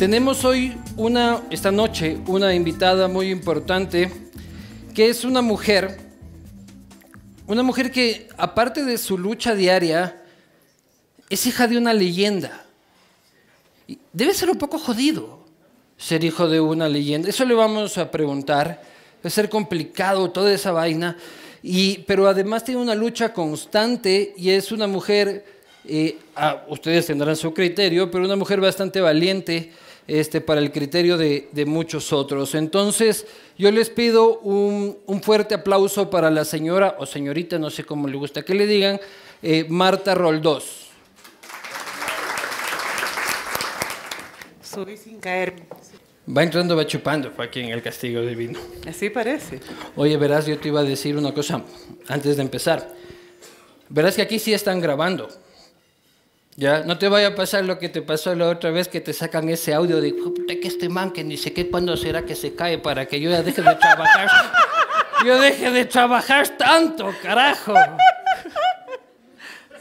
Tenemos hoy una, esta noche, una invitada muy importante, que es una mujer, una mujer que aparte de su lucha diaria, es hija de una leyenda. Debe ser un poco jodido ser hijo de una leyenda. Eso le vamos a preguntar. Debe ser complicado toda esa vaina. Y, pero además tiene una lucha constante y es una mujer, eh, ustedes tendrán su criterio, pero una mujer bastante valiente este, para el criterio de, muchos otros. Entonces, yo les pido un, fuerte aplauso para la señora o señorita, no sé cómo le gusta que le digan, eh, Marta Roldós. Subí sin caer. Va entrando, va chupando, aquí en el castigo divino. Así parece. Oye, verás, yo te iba a decir una cosa antes de empezar. Verás que aquí sí están grabando. Ya, no te vaya a pasar lo que te pasó la otra vez que te sacan ese audio de que este man que ni sé qué cuándo será que se cae para que yo ya deje de trabajar. yo deje de trabajar tanto, carajo.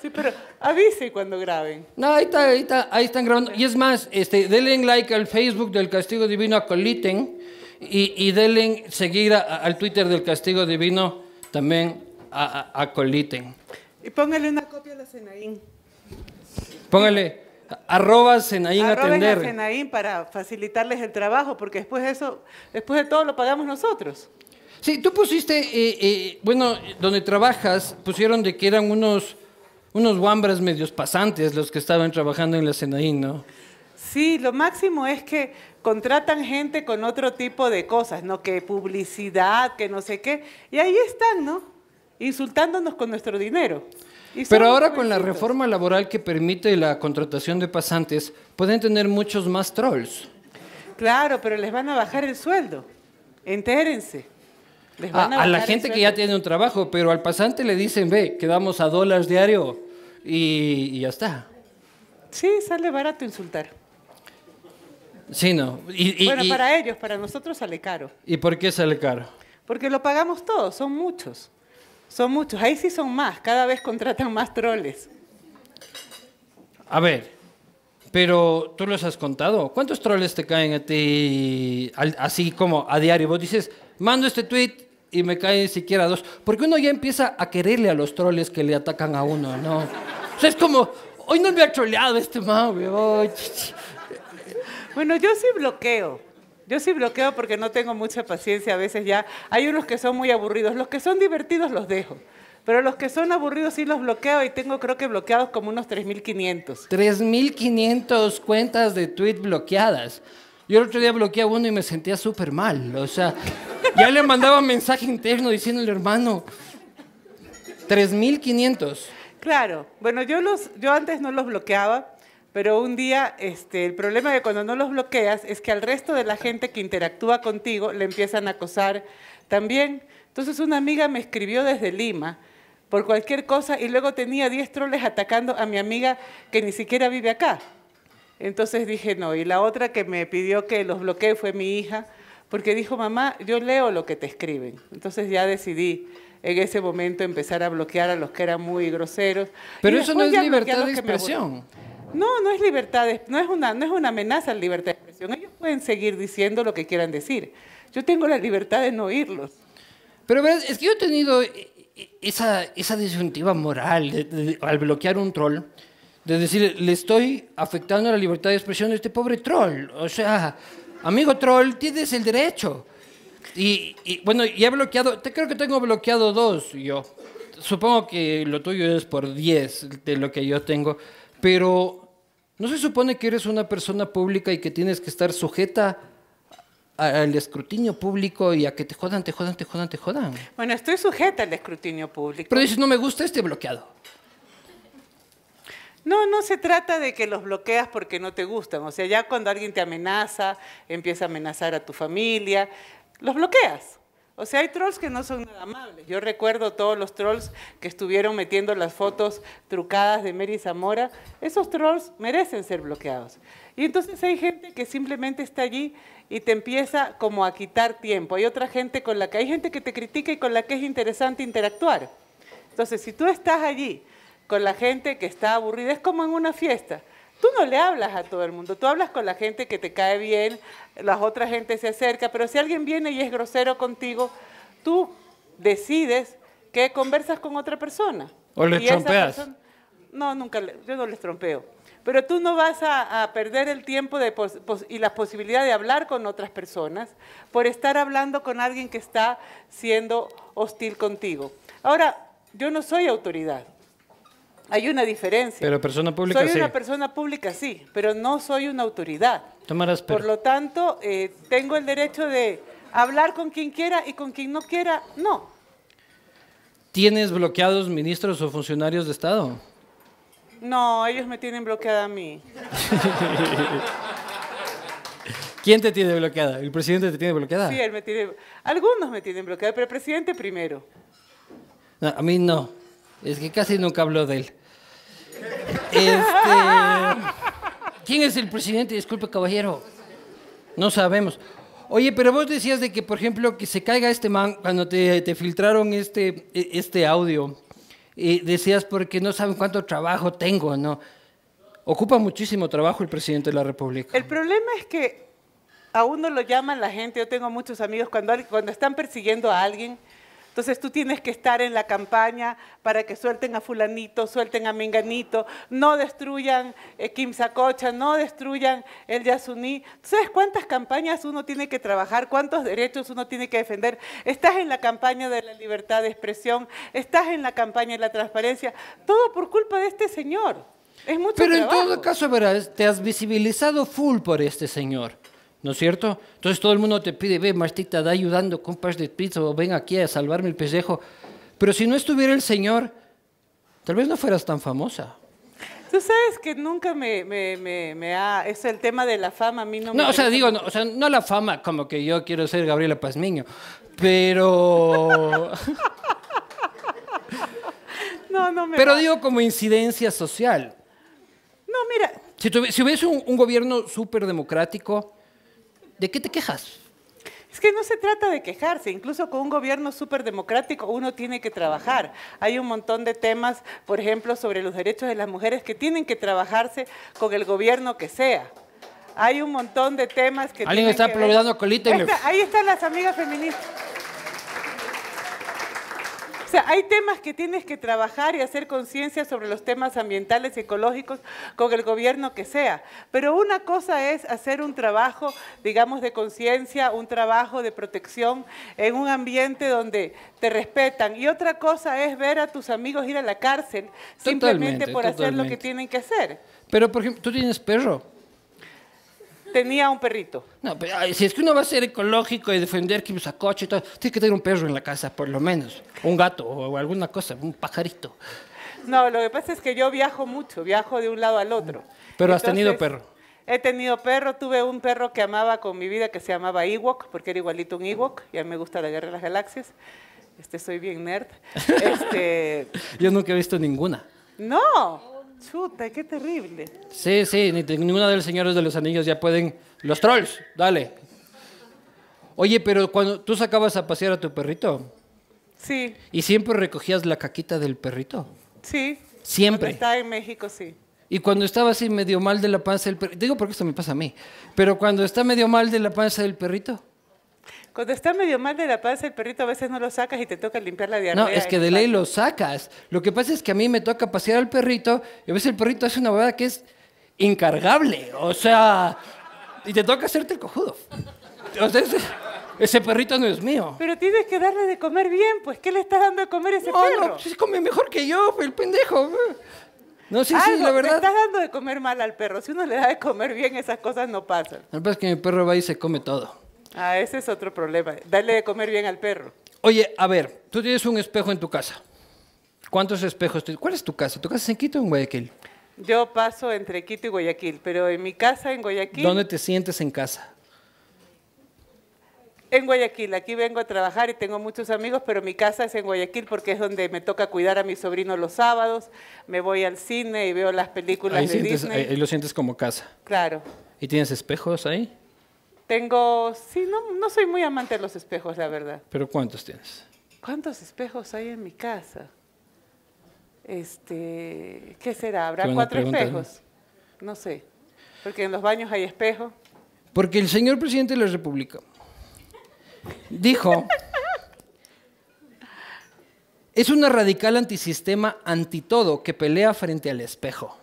Sí, pero avise cuando graben. No, ahí, está, ahí, están grabando. Y es más, este, denle like al Facebook del Castigo Divino a Coliten y, denle seguir al Twitter del Castigo Divino también a, Coliten. Y póngale una copia a la Senaín. Póngale arroba Senaín atender. Senaín para facilitarles el trabajo, porque después de eso, después de todo lo pagamos nosotros. Sí, tú pusiste, eh, eh, bueno, donde trabajas, pusieron de que eran unos, unos medios pasantes los que estaban trabajando en la Senaín, ¿no? Sí, lo máximo es que contratan gente con otro tipo de cosas, ¿no? Que publicidad, que no sé qué, y ahí están, ¿no? Insultándonos con nuestro dinero. Pero ahora con la reforma laboral que permite la contratación de pasantes, pueden tener muchos más trolls. Claro, pero les van a bajar el sueldo. Entérense. a, la gente que ya tiene un trabajo, pero al pasante le dicen, ve, quedamos a dólares diario y, ya está. Sí, sale barato insultar. Sí, no. bueno, para ellos, para nosotros sale caro. ¿Y por qué sale caro? Porque lo pagamos todos, son muchos. Son muchos. Ahí sí son más. Cada vez contratan más troles. A ver, pero tú los has contado. ¿Cuántos troles te caen a ti así como a diario? Vos dices, mando este tweet y me caen siquiera dos. Porque uno ya empieza a quererle a los troles que le atacan a uno, ¿no? O sea, es como, hoy no me ha troleado este mami. bueno, yo sí bloqueo. Yo sí bloqueo porque no tengo mucha paciencia. A veces ya hay unos que son muy aburridos. Los que son divertidos los dejo. Pero los que son aburridos sí los bloqueo y tengo creo que bloqueados como unos 3.500. 3.500 cuentas de tweet bloqueadas. Yo el otro día bloqueé a uno y me sentía súper mal. O sea, ya le mandaba mensaje interno diciéndole, hermano, 3.500. Claro. Bueno, yo, los, yo antes no los bloqueaba pero un día este, el problema de cuando no los bloqueas es que al resto de la gente que interactúa contigo le empiezan a acosar también. Entonces una amiga me escribió desde Lima por cualquier cosa y luego tenía 10 troles atacando a mi amiga que ni siquiera vive acá. Entonces dije no, y la otra que me pidió que los bloquee fue mi hija, porque dijo, mamá, yo leo lo que te escriben. Entonces ya decidí en ese momento empezar a bloquear a los que eran muy groseros. Pero eso no es libertad de expresión. No, no es libertad, no es una, no es una amenaza a la libertad de expresión. Ellos pueden seguir diciendo lo que quieran decir. Yo tengo la libertad de no oírlos. Pero es que yo he tenido e, e, esa, esa disyuntiva moral al bloquear un troll, de decir, le estoy afectando la libertad de expresión a este pobre troll. O sea, amigo troll, tienes el derecho. Y, bueno, y he bloqueado, creo que tengo bloqueado dos yo. Supongo que lo tuyo es por diez de lo que yo tengo. Pero ¿no se supone que eres una persona pública y que tienes que estar sujeta al escrutinio público y a que te jodan, te jodan, te jodan, te jodan? Bueno, estoy sujeta al escrutinio público. Pero dices, no me gusta este bloqueado. No, no se trata de que los bloqueas porque no te gustan. O sea, ya cuando alguien te amenaza, empieza a amenazar a tu familia, los bloqueas. O sea, hay trolls que no son nada amables. Yo recuerdo todos los trolls que estuvieron metiendo las fotos trucadas de Mary Zamora. Esos trolls merecen ser bloqueados. Y entonces hay gente que simplemente está allí y te empieza como a quitar tiempo. Hay otra gente con la que hay gente que te critica y con la que es interesante interactuar. Entonces, si tú estás allí con la gente que está aburrida, es como en una fiesta. Tú no le hablas a todo el mundo, tú hablas con la gente que te cae bien, la otra gente se acerca, pero si alguien viene y es grosero contigo, tú decides que conversas con otra persona. ¿O le trompeas? no, nunca, yo no les trompeo. Pero tú no vas a, perder el tiempo y la posibilidad de hablar con otras personas por estar hablando con alguien que está siendo hostil contigo. Ahora, yo no soy autoridad. Hay una diferencia. Pero persona pública soy una persona pública, sí, pero no soy una autoridad. Tomarás Por lo tanto, eh, tengo el derecho de hablar con quien quiera y con quien no quiera, no. ¿Tienes bloqueados ministros o funcionarios de Estado? No, ellos me tienen bloqueada a mí. ¿Quién te tiene bloqueada? ¿El presidente te tiene bloqueada? Sí, él me tiene... Algunos me tienen bloqueada, pero el presidente primero. a mí no. Es que casi nunca hablo de él. Este, ¿Quién es el presidente? Disculpe, caballero. No sabemos. Oye, pero vos decías de que, por ejemplo, que se caiga este man cuando te, te filtraron este, e, este audio. decías porque no saben cuánto trabajo tengo, ¿no? Ocupa muchísimo trabajo el presidente de la República. El problema es que a uno lo llaman la gente. Yo tengo muchos amigos cuando, cuando están persiguiendo a alguien entonces tú tienes que estar en la campaña para que suelten a fulanito, suelten a menganito, no destruyan eh, Kim Sacocha, no destruyan el Yasuní. ¿Sabes cuántas campañas uno tiene que trabajar? ¿Cuántos derechos uno tiene que defender? Estás en la campaña de la libertad de expresión, estás en la campaña de la transparencia, todo por culpa de este señor. Es mucho Pero en todo caso, te has visibilizado full por este señor. ¿No es cierto? Entonces todo el mundo te pide, ve Martita, da ayudando con de pizza o ven aquí a salvarme el pellejo. Pero si no estuviera el Señor, tal vez no fueras tan famosa. Tú sabes que nunca me, ha... Es el tema de la fama, a mí no, me... No, o sea, digo, no, o sea, no la fama como que yo quiero ser Gabriela Pazmiño, pero... no, no me... Pero digo como incidencia social. No, mira... Si, hubiese un, un gobierno súper democrático ¿de qué te quejas? Es que no se trata de quejarse, incluso con un gobierno súper democrático uno tiene que trabajar. Hay un montón de temas, por ejemplo, sobre los derechos de las mujeres que tienen que trabajarse con el gobierno que sea. Hay un montón de temas que... Alguien está que colita. Y ahí están las amigas feministas. O sea, hay temas que tienes que trabajar y hacer conciencia sobre los temas ambientales y ecológicos con el gobierno que sea. Pero una cosa es hacer un trabajo, digamos, de conciencia, un trabajo de protección en un ambiente donde te respetan. Y otra cosa es ver a tus amigos ir a la cárcel simplemente por hacer lo que tienen que hacer. Pero, por ejemplo, tú tienes perro tenía un perrito. No, pero si es que uno va a ser ecológico y defender que usa pues, coche y todo, tiene que tener un perro en la casa, por lo menos. Un gato o alguna cosa, un pajarito. No, lo que pasa es que yo viajo mucho, viajo de un lado al otro. Pero has tenido perro. He tenido perro, tuve un perro que amaba con mi vida que se llamaba Ewok, porque era igualito un Ewok, y a me gusta la guerra de las galaxias. Este, soy bien nerd. Este... yo nunca he visto ninguna. No. Chuta, qué terrible. Sí, sí, ni ninguna de los señores de los anillos ya pueden. Los trolls, dale. Oye, pero cuando tú sacabas a pasear a tu perrito. Sí. ¿Y siempre recogías la caquita del perrito? Sí. Siempre. Cuando en México, sí. Y cuando estaba así medio mal de la panza del perrito, digo porque esto me pasa a mí, pero cuando está medio mal de la panza del perrito, cuando está medio mal de la paz, el perrito a veces no lo sacas y te toca limpiar la diarrea. No, es que de ley lo sacas. Lo que pasa es que a mí me toca pasear al perrito y a veces el perrito hace una boda que es incargable. O sea, y te toca hacerte el cojudo. O sea, ese, perrito no es mío. Pero tienes que darle de comer bien, pues ¿qué le estás dando de comer a ese perro? No, pues, se come mejor que yo, el pendejo. No, sé, Algo, la verdad. Le estás dando de comer mal al perro. Si uno le da de comer bien, esas cosas no pasan. que pasa es que mi perro va y se come todo. Ah, ese es otro problema. Dale de comer bien al perro. Oye, a ver, tú tienes un espejo en tu casa. ¿Cuántos espejos tienes? ¿Cuál es tu casa? ¿Tu casa es en Quito o en Guayaquil? Yo paso entre Quito y Guayaquil, pero en mi casa en Guayaquil. ¿Dónde te sientes en casa? En Guayaquil, aquí vengo a trabajar y tengo muchos amigos, pero mi casa es en Guayaquil porque es donde me toca cuidar a mi sobrino los sábados, me voy al cine y veo las películas y de Disney. Ahí lo sientes como casa. Claro. ¿Y tienes espejos ahí? Tengo, sí, no, no soy muy amante de los espejos, la verdad. ¿Pero cuántos tienes? ¿Cuántos espejos hay en mi casa? Este, ¿qué será? ¿Habrá cuatro ¿eh? espejos? No sé, porque en los baños hay espejos. Porque el señor presidente de la República dijo, es una radical antisistema antitodo que pelea frente al espejo.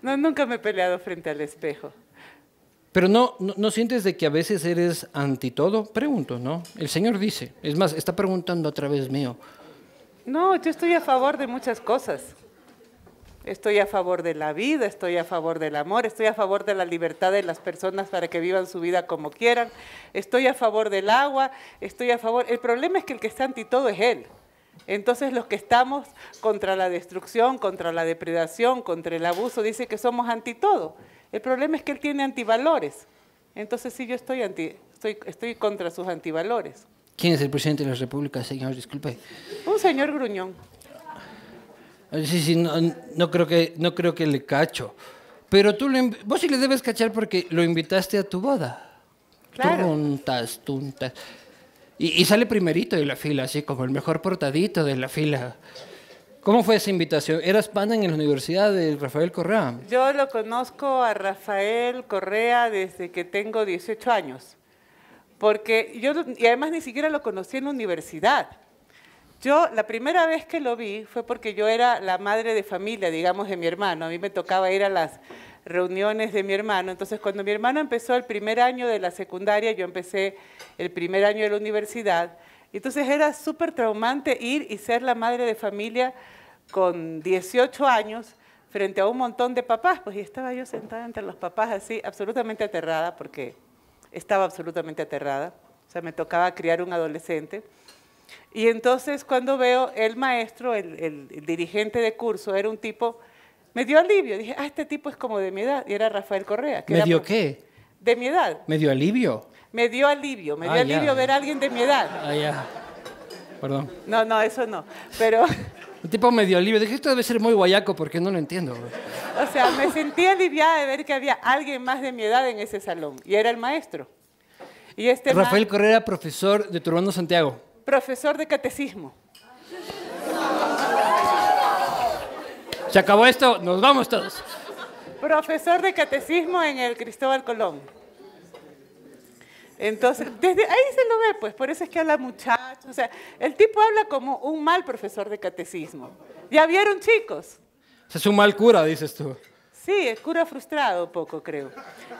No, nunca me he peleado frente al espejo. Pero no, no, sientes de que a veces eres anti todo. Pregunto, ¿no? El Señor dice. Es más, está preguntando a través mío. No, yo estoy a favor de muchas cosas. Estoy a favor de la vida, estoy a favor del amor, estoy a favor de la libertad de las personas para que vivan su vida como quieran, estoy a favor del agua, estoy a favor... El problema es que el que está anti todo es él. Entonces los que estamos contra la destrucción, contra la depredación, contra el abuso, dice que somos anti todo. El problema es que él tiene antivalores. Entonces sí, yo estoy, anti, estoy, estoy contra sus antivalores. ¿Quién es el presidente de la República, señor? Disculpe. Un señor gruñón. Ah, sí, sí, no, no creo, que, no creo que le cacho. Pero tú lo, vos sí le debes cachar porque lo invitaste a tu boda. Claro. Tuntas, tuntas. Y, y sale primerito de la fila, así como el mejor portadito de la fila. ¿Cómo fue esa invitación? ¿Eras pana en la Universidad de Rafael Correa? Yo lo conozco a Rafael Correa desde que tengo 18 años. Porque yo, y además ni siquiera lo conocí en la universidad. Yo la primera vez que lo vi fue porque yo era la madre de familia, digamos, de mi hermano. A mí me tocaba ir a las reuniones de mi hermano. Entonces, cuando mi hermano empezó el primer año de la secundaria, yo empecé el primer año de la universidad. Entonces era súper traumante ir y ser la madre de familia con 18 años frente a un montón de papás, pues y estaba yo sentada entre los papás así, absolutamente aterrada, porque estaba absolutamente aterrada, o sea, me tocaba criar un adolescente. Y entonces cuando veo el maestro, el, dirigente de curso, era un tipo, me dio alivio, dije, ah, este tipo es como de mi edad, y era Rafael Correa. Que ¿Me dio qué? De mi edad. ¿Me dio alivio? Me dio alivio, me dio ah, alivio ver a alguien de mi edad. Ah, ya. Perdón. No, no, eso no, pero... Un tipo medio alivio, Dije, esto debe ser muy guayaco porque no lo entiendo. O sea, me sentí aliviada de ver que había alguien más de mi edad en ese salón. Y era el maestro. Este Rafael Correa, profesor de Turbano Santiago. Profesor de catecismo. Se acabó esto, nos vamos todos. Profesor de catecismo en el Cristóbal Colón. Entonces, desde ahí se lo ve, pues por eso es que habla muchacho. O sea, el tipo habla como un mal profesor de catecismo. ¿Ya vieron, chicos? Es un mal cura, dices tú. Sí, es cura frustrado poco, creo.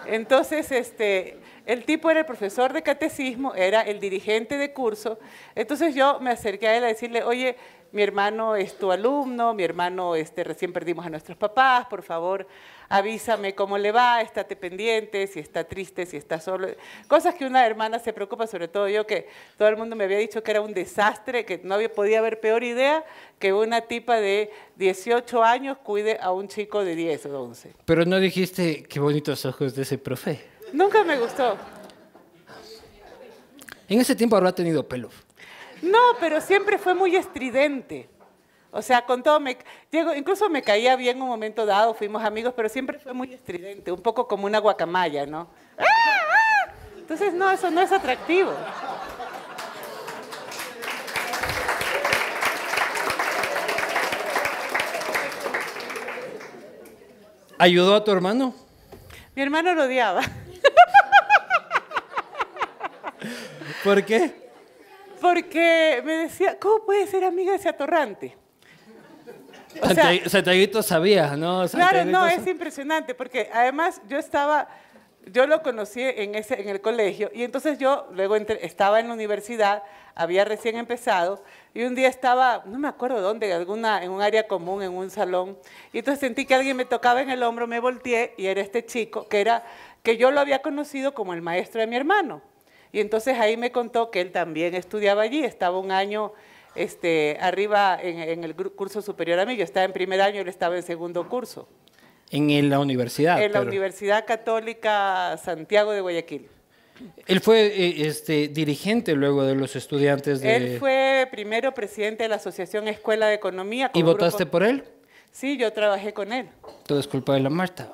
Entonces, este, el tipo era el profesor de catecismo, era el dirigente de curso. Entonces yo me acerqué a él a decirle, oye, mi hermano es tu alumno, mi hermano este, recién perdimos a nuestros papás, por favor avísame cómo le va, estate pendiente, si está triste, si está solo. Cosas que una hermana se preocupa, sobre todo yo, que todo el mundo me había dicho que era un desastre, que no había, podía haber peor idea que una tipa de 18 años cuide a un chico de 10 o 11. Pero no dijiste qué bonitos ojos de ese profe. Nunca me gustó. En ese tiempo habrá tenido pelo. No, pero siempre fue muy estridente. O sea, con todo me incluso me caía bien un momento dado, fuimos amigos, pero siempre fue muy estridente, un poco como una guacamaya, ¿no? Entonces, no, eso no es atractivo. ¿Ayudó a tu hermano? Mi hermano lo odiaba. ¿Por qué? Porque me decía, ¿cómo puede ser amiga de ese atorrante? O sea, sabía, ¿no? claro, no, es impresionante, porque además yo estaba, yo lo conocí en, ese, en el colegio, y entonces yo luego estaba en la universidad, había recién empezado, y un día estaba, no me acuerdo dónde, alguna, en un área común, en un salón, y entonces sentí que alguien me tocaba en el hombro, me volteé, y era este chico, que, era, que yo lo había conocido como el maestro de mi hermano. Y entonces ahí me contó que él también estudiaba allí, estaba un año este, arriba en, el curso superior a mí, yo estaba en primer año, él estaba en segundo curso. En la universidad. En la Universidad Católica Santiago de Guayaquil. Él fue eh, este, dirigente luego de los estudiantes de... Él fue primero presidente de la Asociación Escuela de Economía. ¿Y votaste por él? Sí, yo trabajé con él. Todo es culpa de la Marta.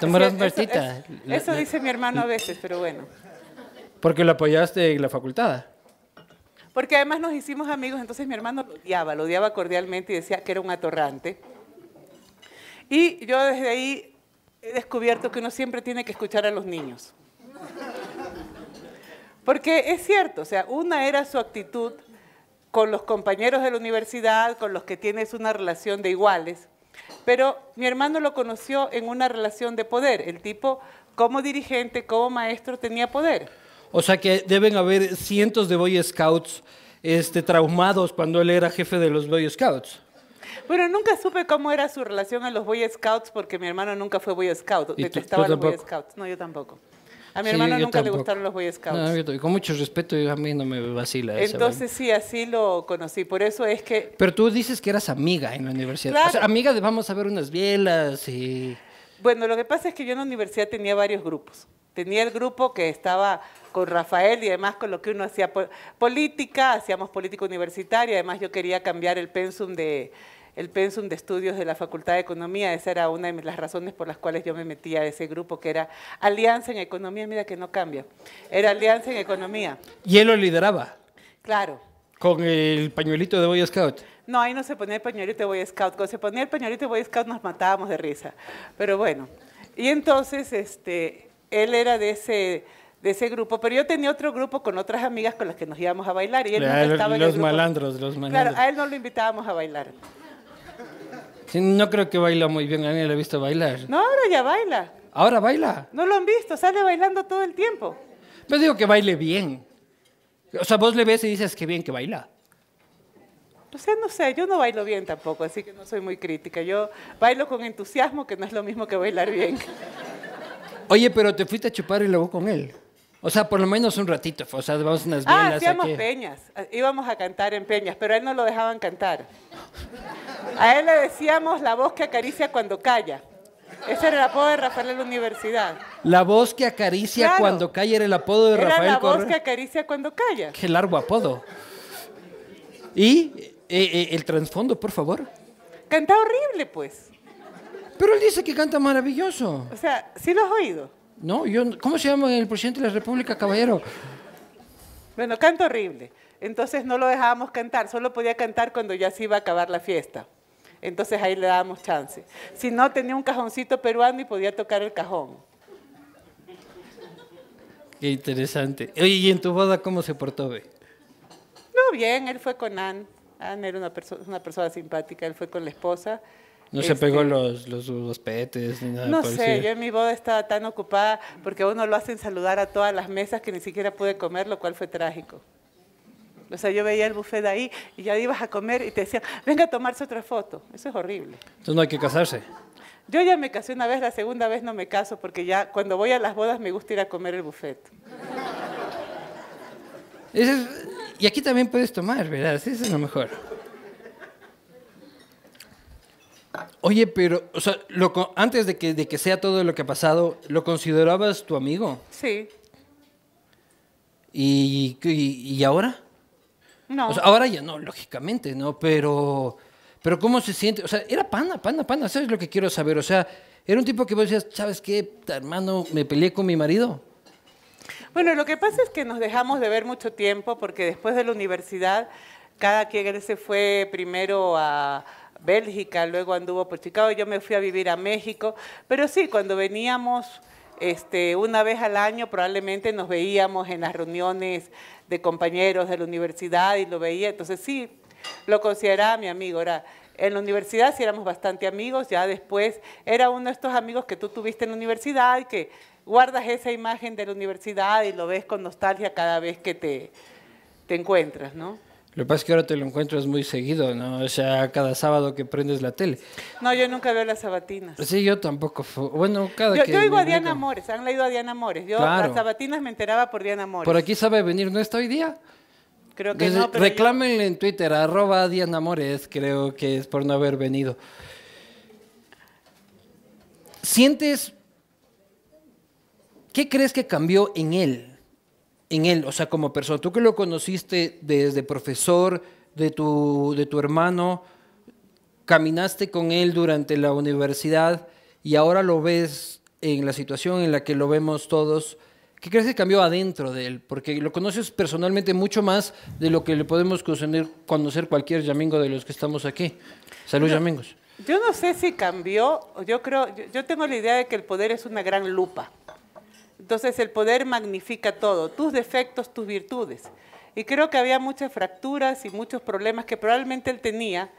Eso, eso dice mi hermano a veces, pero bueno. Porque lo apoyaste en la facultad. Porque además nos hicimos amigos, entonces mi hermano lo odiaba, lo odiaba cordialmente y decía que era un atorrante. Y yo desde ahí he descubierto que uno siempre tiene que escuchar a los niños. Porque es cierto, o sea, una era su actitud con los compañeros de la universidad, con los que tienes una relación de iguales, pero mi hermano lo conoció en una relación de poder. El tipo, como dirigente, como maestro, tenía poder. O sea que deben haber cientos de Boy Scouts este, traumados cuando él era jefe de los Boy Scouts. Bueno, nunca supe cómo era su relación a los Boy Scouts porque mi hermano nunca fue Boy Scout. Detestaba a los Boy Scouts. No, yo tampoco. A mi hermano nunca le gustaron los Boy Scouts. con mucho respeto, yo, a mí no me vacila. Entonces ¿eh? sí, así lo conocí. Por eso es que... Pero tú dices que eras amiga en la universidad. amiga de vamos a ver unas bielas y... Bueno, lo que pasa es que yo en la universidad tenía varios grupos. Tenía el grupo que estaba con Rafael y además con lo que uno hacía política, hacíamos política universitaria, además yo quería cambiar el pensum de, el pensum de estudios de la Facultad de Economía. Esa era una de las razones por las cuales yo me metía a ese grupo, que era Alianza en Economía, mira que no cambia, era Alianza en Economía. ¿Y él lo lideraba? Claro. ¿Con el pañuelito de Boy Scout? No, ahí no se ponía el pañuelito de Boy Scout. Cuando se ponía el pañuelito de Boy Scout nos matábamos de risa. Pero bueno, y entonces este, él era de ese de ese grupo, pero yo tenía otro grupo con otras amigas con las que nos íbamos a bailar y él en los malandros, los malandros. Claro, a él no lo invitábamos a bailar no creo que baila muy bien, a mí lo he visto bailar. No, ahora ya baila. ¿Ahora baila? No lo han visto, sale bailando todo el tiempo. Pero pues digo que baile bien. O sea, vos le ves y dices que bien que baila. O sea, no sé, yo no bailo bien tampoco, así que no soy muy crítica. Yo bailo con entusiasmo, que no es lo mismo que bailar bien. Oye, pero te fuiste a chupar y luego con él. O sea, por lo menos un ratito. O sea, vamos unas Ah, hacíamos peñas. Íbamos a cantar en peñas, pero a él no lo dejaban cantar. A él le decíamos la voz que acaricia cuando calla. Ese era el apodo de Rafael en la universidad. La voz que acaricia cuando calla era el apodo de era Rafael La voz que acaricia cuando calla. Qué largo apodo. Y eh, eh, el trasfondo, por favor. Canta horrible, pues. Pero él dice que canta maravilloso. O sea, sí lo has oído. No, yo, ¿cómo se llama el presidente de la República, caballero? Bueno, canta horrible. Entonces no lo dejábamos cantar, solo podía cantar cuando ya se iba a acabar la fiesta. Entonces ahí le dábamos chance. Si no, tenía un cajoncito peruano y podía tocar el cajón. Qué interesante. Oye, ¿y en tu boda cómo se portó, ve? No, bien, él fue con Anne. Anne era una persona simpática, él fue con la esposa. No se pegó este, los, los, petes ni nada. No sé, yo en mi boda estaba tan ocupada porque a uno lo hacen saludar a todas las mesas que ni siquiera pude comer, lo cual fue trágico. O sea, yo veía el buffet de ahí y ya ibas a comer y te decían, venga a tomarse otra foto. Eso es horrible. Entonces no hay que casarse. Yo ya me casé una vez, la segunda vez no me caso porque ya cuando voy a las bodas me gusta ir a comer el buffet. y aquí también puedes tomar, ¿verdad? Eso es lo mejor. Oye, pero, o sea, antes de que, sea todo lo que ha pasado, ¿lo considerabas tu amigo? Sí. ¿Y, ahora? No. ahora ya no, lógicamente, ¿no? Pero, pero ¿cómo se siente? O sea, era pana, pana, pana, ¿sabes lo que quiero saber? O sea, era un tipo que vos decías, ¿sabes qué, hermano? Me peleé con mi marido. Bueno, lo que pasa es que nos dejamos de ver mucho tiempo porque después de la universidad, cada quien se fue primero a Bélgica, luego anduvo por Chicago, yo me fui a vivir a México, pero sí, cuando veníamos este, una vez al año probablemente nos veíamos en las reuniones de compañeros de la universidad y lo veía, entonces sí, lo consideraba mi amigo, era en la universidad sí éramos bastante amigos, ya después era uno de estos amigos que tú tuviste en la universidad y que guardas esa imagen de la universidad y lo ves con nostalgia cada vez que te, te encuentras, ¿no? Lo que pasa es que ahora te lo encuentras muy seguido, ¿no? O sea, cada sábado que prendes la tele. No, yo nunca veo las sabatinas. Sí, yo tampoco. Bueno, cada yo, que... Yo oigo a Diana Amores, han leído a Diana Amores Yo claro. las sabatinas me enteraba por Diana Amores Por aquí sabe venir, ¿no está hoy día? Creo que no, Reclámenle en Twitter, arroba Diana Amores, creo que es por no haber venido. ¿Sientes... ¿Qué crees que cambió en él? en él, o sea, como persona. Tú que lo conociste desde profesor, de tu, hermano, caminaste con él durante la universidad y ahora lo ves en la situación en la que lo vemos todos. ¿Qué crees que cambió adentro de él? Porque lo conoces personalmente mucho más de lo que le podemos conocer, cualquier yamingo de los que estamos aquí. Salud, yamingos. Yo no sé si cambió, yo creo, yo tengo la idea de que el poder es una gran lupa. Entonces el poder magnifica todo, tus defectos, tus virtudes. Y creo que había muchas fracturas y muchos problemas que probablemente él tenía,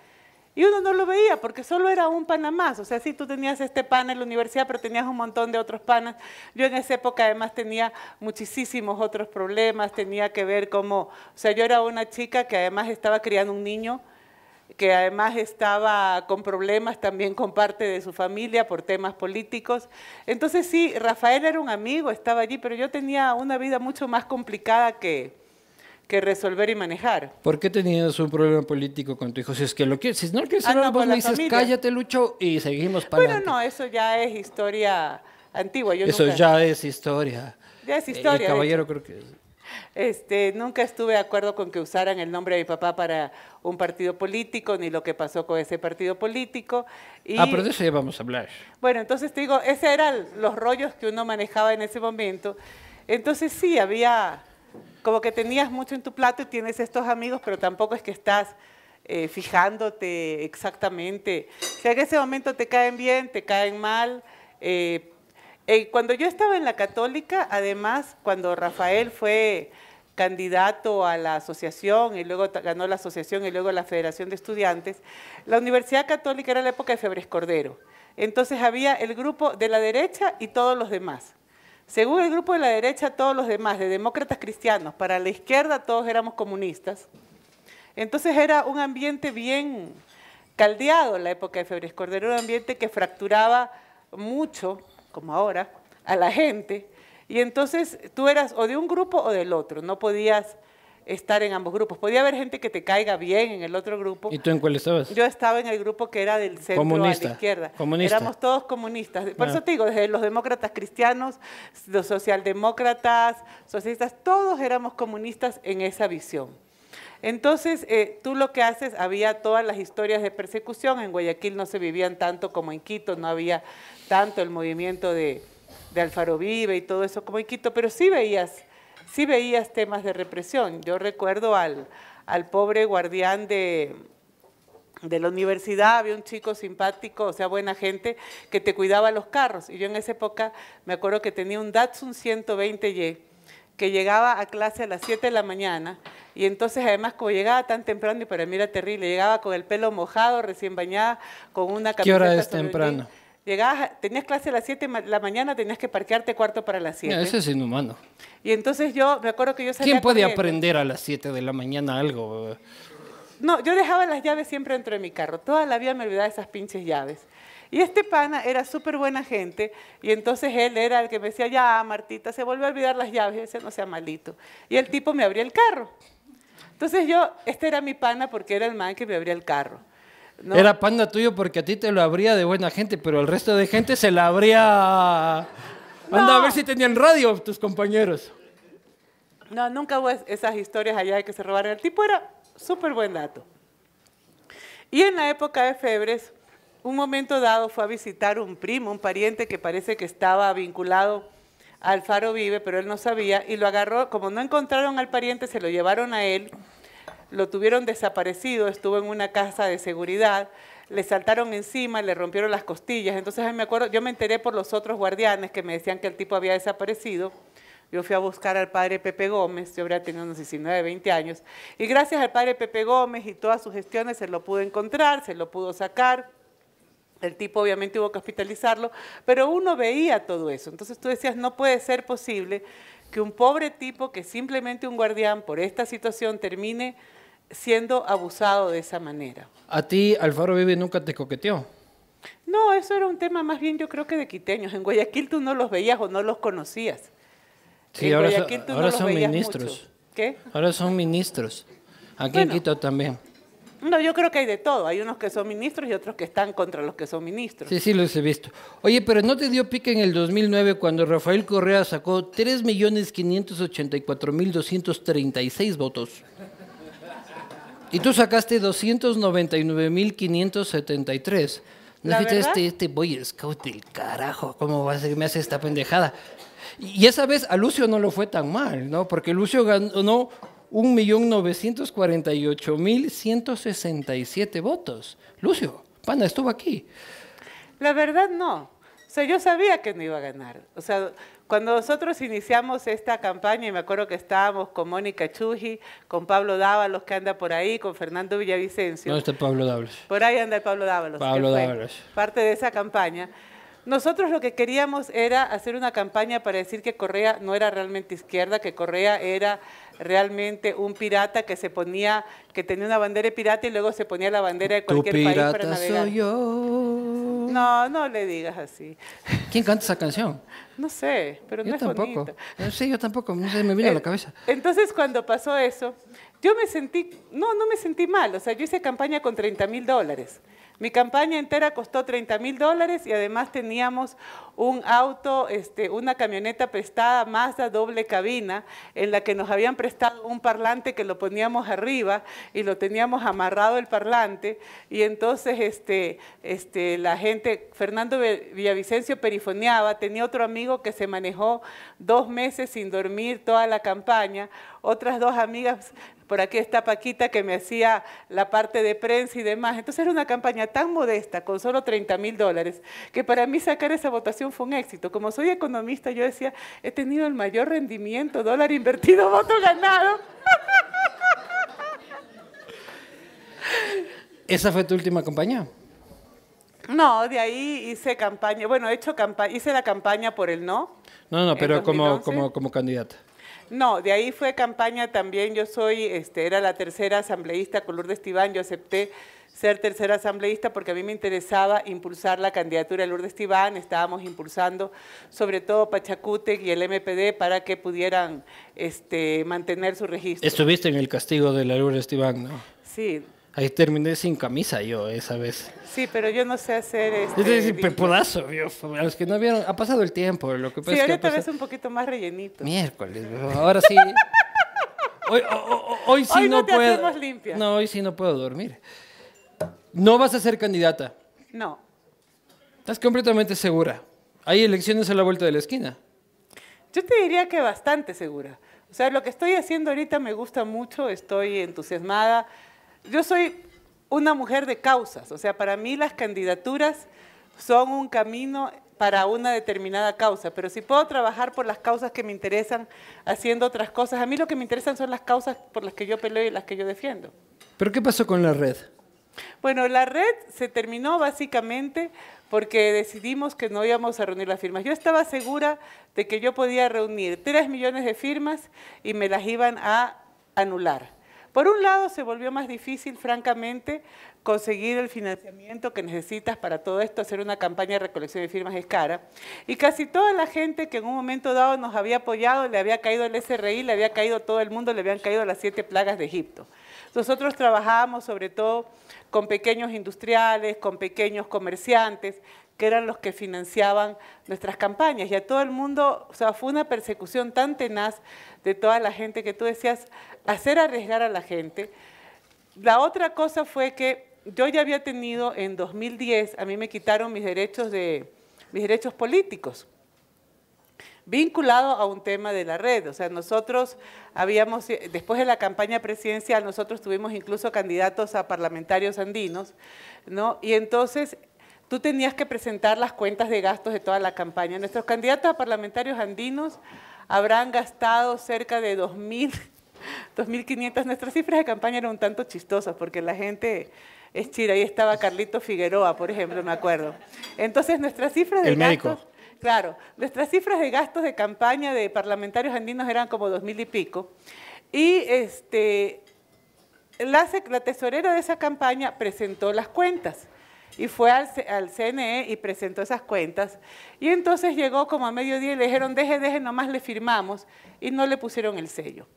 y uno no lo veía porque solo era un pana más. O sea, sí, tú tenías este pana en la universidad, pero tenías un montón de otros panas. Yo en esa época además tenía muchísimos otros problemas, tenía que ver cómo, o sea, yo era una chica que además estaba criando un niño que además estaba con problemas también con parte de su familia por temas políticos. Entonces sí, Rafael era un amigo, estaba allí, pero yo tenía una vida mucho más complicada que, que resolver y manejar. ¿Por qué tenías un problema político con tu hijo? Si es que lo quieres, si no lo quieres, ah, no, dices, cállate Lucho y seguimos para Bueno, no, eso ya es historia antigua. eso ya es historia. Ya es historia. El caballero creo que este, nunca estuve de acuerdo con que usaran el nombre de mi papá para un partido político, ni lo que pasó con ese partido político. Y, ah, pero de eso ya vamos a hablar. Bueno, entonces te digo, esos eran los rollos que uno manejaba en ese momento. Entonces sí, había, como que tenías mucho en tu plato y tienes estos amigos, pero tampoco es que estás eh, fijándote exactamente. O sea, en ese momento te caen bien, te caen mal. Eh, eh, cuando yo estaba en la católica, además, cuando Rafael fue candidato a la asociación y luego ganó la asociación y luego la Federación de Estudiantes, la Universidad Católica era la época de Febres Cordero. Entonces había el grupo de la derecha y todos los demás. Según el grupo de la derecha, todos los demás, de demócratas cristianos, para la izquierda todos éramos comunistas. Entonces era un ambiente bien caldeado la época de Febres Cordero, un ambiente que fracturaba mucho como ahora, a la gente. Y entonces tú eras o de un grupo o del otro, no podías estar en ambos grupos. Podía haber gente que te caiga bien en el otro grupo. ¿Y tú en cuál estabas? Yo estaba en el grupo que era del centro a la izquierda. Éramos todos comunistas. Por ah. eso te digo, desde los demócratas cristianos, los socialdemócratas, socialistas, todos éramos comunistas en esa visión. Entonces, eh, tú lo que haces, había todas las historias de persecución, en Guayaquil no se vivían tanto como en Quito, no había tanto el movimiento de, Alfaro Vive y todo eso como en Quito, pero sí veías, sí veías temas de represión. Yo recuerdo al, pobre guardián de, de la universidad había un chico simpático, o sea, buena gente, que te cuidaba los carros. Y yo en esa época me acuerdo que tenía un Datsun 120Y que llegaba a clase a las 7 de la mañana y entonces además como llegaba tan temprano y para mí era terrible, llegaba con el pelo mojado, recién bañada, con una camiseta. ¿Qué hora es temprano? Llegabas, tenías clase a las 7 de la mañana, tenías que parquearte cuarto para las 7. eso es inhumano. Y entonces yo me acuerdo que yo salía ¿Quién puede aprender a las 7 de la mañana algo? No, yo dejaba las llaves siempre dentro de mi carro. Toda la vida me olvidaba de esas pinches llaves. Y este pana era súper buena gente y entonces él era el que me decía, ya Martita, se vuelve a olvidar las llaves, ese no sea malito. Y el tipo me abría el carro. Entonces yo, este era mi pana porque era el man que me abría el carro. ¿no? Era pana tuyo porque a ti te lo abría de buena gente, pero al resto de gente se la abría... Anda a ver si tenían radio tus compañeros. No, nunca hubo esas historias allá de que se robaron. El tipo era súper buen dato. Y en la época de Febres, un momento dado fue a visitar un primo, un pariente que parece que estaba vinculado al Faro Vive, pero él no sabía, y lo agarró, como no encontraron al pariente, se lo llevaron a él, lo tuvieron desaparecido, estuvo en una casa de seguridad, le saltaron encima, le rompieron las costillas. Entonces me acuerdo, yo me enteré por los otros guardianes que me decían que el tipo había desaparecido. Yo fui a buscar al padre Pepe Gómez, yo habría tenido unos 19, 20 años, y gracias al padre Pepe Gómez y todas sus gestiones se lo pudo encontrar, se lo pudo sacar. El tipo obviamente hubo que hospitalizarlo, pero uno veía todo eso. Entonces tú decías, no puede ser posible que un pobre tipo que simplemente un guardián por esta situación termine siendo abusado de esa manera. ¿A ti Alfaro Vive nunca te coqueteó? No, eso era un tema más bien yo creo que de quiteños. En Guayaquil tú no los veías o no los conocías. Sí, ahora, son ministros. ¿Qué? Ahora son ministros. Aquí en Quito también. No, yo creo que hay de todo. Hay unos que son ministros y otros que están contra los que son ministros. Sí, sí, los he visto. Oye, pero ¿no te dio pique en el 2009 cuando Rafael Correa sacó 3.584.236 votos? Y tú sacaste 299.573. No dijiste, este, este boy scout del carajo, ¿cómo va a ser me hace esta pendejada? Y esa vez a Lucio no lo fue tan mal, ¿no? Porque Lucio ganó 1.948.167 votos. Lucio, pana, estuvo aquí. La verdad no. O sea, yo sabía que no iba a ganar. O sea, cuando nosotros iniciamos esta campaña, y me acuerdo que estábamos con Mónica Chuji, con Pablo Dávalos, que anda por ahí, con Fernando Villavicencio. ¿Dónde está Pablo Dávalos? Por ahí anda el Pablo Dávalos. Pablo Dávalos. parte de esa campaña. Nosotros lo que queríamos era hacer una campaña para decir que Correa no era realmente izquierda, que Correa era realmente un pirata que se ponía, que tenía una bandera de pirata y luego se ponía la bandera de cualquier país para navegar. Soy yo. No, no le digas así. ¿Quién canta esa canción? No sé, pero no es tampoco. Eh, yo tampoco, no sé, me vino a la cabeza. Entonces, cuando pasó eso, yo me sentí, no, no me sentí mal, o sea, yo hice campaña con 30 mil dólares. Mi campaña entera costó 30 mil dólares y además teníamos un auto, este, una camioneta prestada Mazda doble cabina en la que nos habían prestado un parlante que lo poníamos arriba y lo teníamos amarrado el parlante y entonces este, este, la gente, Fernando Villavicencio perifoneaba, tenía otro amigo que se manejó dos meses sin dormir toda la campaña, otras dos amigas por aquí está Paquita que me hacía la parte de prensa y demás. Entonces era una campaña tan modesta, con solo 30 mil dólares, que para mí sacar esa votación fue un éxito. Como soy economista, yo decía, he tenido el mayor rendimiento, dólar invertido, voto ganado. ¿Esa fue tu última campaña? No, de ahí hice campaña, bueno, hecho campaña, hice la campaña por el no. No, no, pero como, como, como candidata. No, de ahí fue campaña también. Yo soy, este, era la tercera asambleísta, con Lourdes Estiván. Yo acepté ser tercera asambleísta porque a mí me interesaba impulsar la candidatura de Lourdes Estiván. estábamos impulsando sobre todo Pachacútec y el MPD para que pudieran este, mantener su registro. Estuviste en el castigo de Lourdes Estiván, ¿no? Sí, Ahí terminé sin camisa yo esa vez. Sí, pero yo no sé hacer este. Es decir, pepodazo, A los que no vieron, ha pasado el tiempo. Lo que pasa sí, ahorita ves un poquito más rellenito. Miércoles, ahora sí. Hoy, sí no, te puedo. Limpia. No, hoy sí no puedo dormir. No vas a ser candidata. No. Estás completamente segura. Hay elecciones a la vuelta de la esquina. Yo te diría que bastante segura. O sea, lo que estoy haciendo ahorita me gusta mucho, estoy entusiasmada yo soy una mujer de causas, o sea, para mí las candidaturas son un camino para una determinada causa, pero si puedo trabajar por las causas que me interesan haciendo otras cosas, a mí lo que me interesan son las causas por las que yo peleo y las que yo defiendo. ¿Pero qué pasó con la red? Bueno, la red se terminó básicamente porque decidimos que no íbamos a reunir las firmas. Yo estaba segura de que yo podía reunir tres millones de firmas y me las iban a anular. Por un lado, se volvió más difícil, francamente, conseguir el financiamiento que necesitas para todo esto, hacer una campaña de recolección de firmas es cara. Y casi toda la gente que en un momento dado nos había apoyado, le había caído el SRI, le había caído todo el mundo, le habían caído las siete plagas de Egipto. Nosotros trabajamos, sobre todo con pequeños industriales, con pequeños comerciantes, que eran los que financiaban nuestras campañas. Y a todo el mundo, o sea, fue una persecución tan tenaz de toda la gente que tú decías, hacer arriesgar a la gente. La otra cosa fue que yo ya había tenido en 2010, a mí me quitaron mis derechos, de, mis derechos políticos vinculado a un tema de la red. O sea, nosotros habíamos, después de la campaña presidencial, nosotros tuvimos incluso candidatos a parlamentarios andinos, ¿no? Y entonces tú tenías que presentar las cuentas de gastos de toda la campaña. Nuestros candidatos a parlamentarios andinos habrán gastado cerca de 2.000, 2.500. Nuestras cifras de campaña eran un tanto chistosas porque la gente es chida. Ahí estaba Carlito Figueroa, por ejemplo, me acuerdo. Entonces, nuestras cifras de gastos... Claro, nuestras cifras de gastos de campaña de parlamentarios andinos eran como 2.000 y pico. Y este, la tesorera de esa campaña presentó las cuentas y fue al, CNE y presentó esas cuentas. Y entonces llegó como a mediodía y le dijeron, deje, deje, nomás le firmamos y no le pusieron el sello.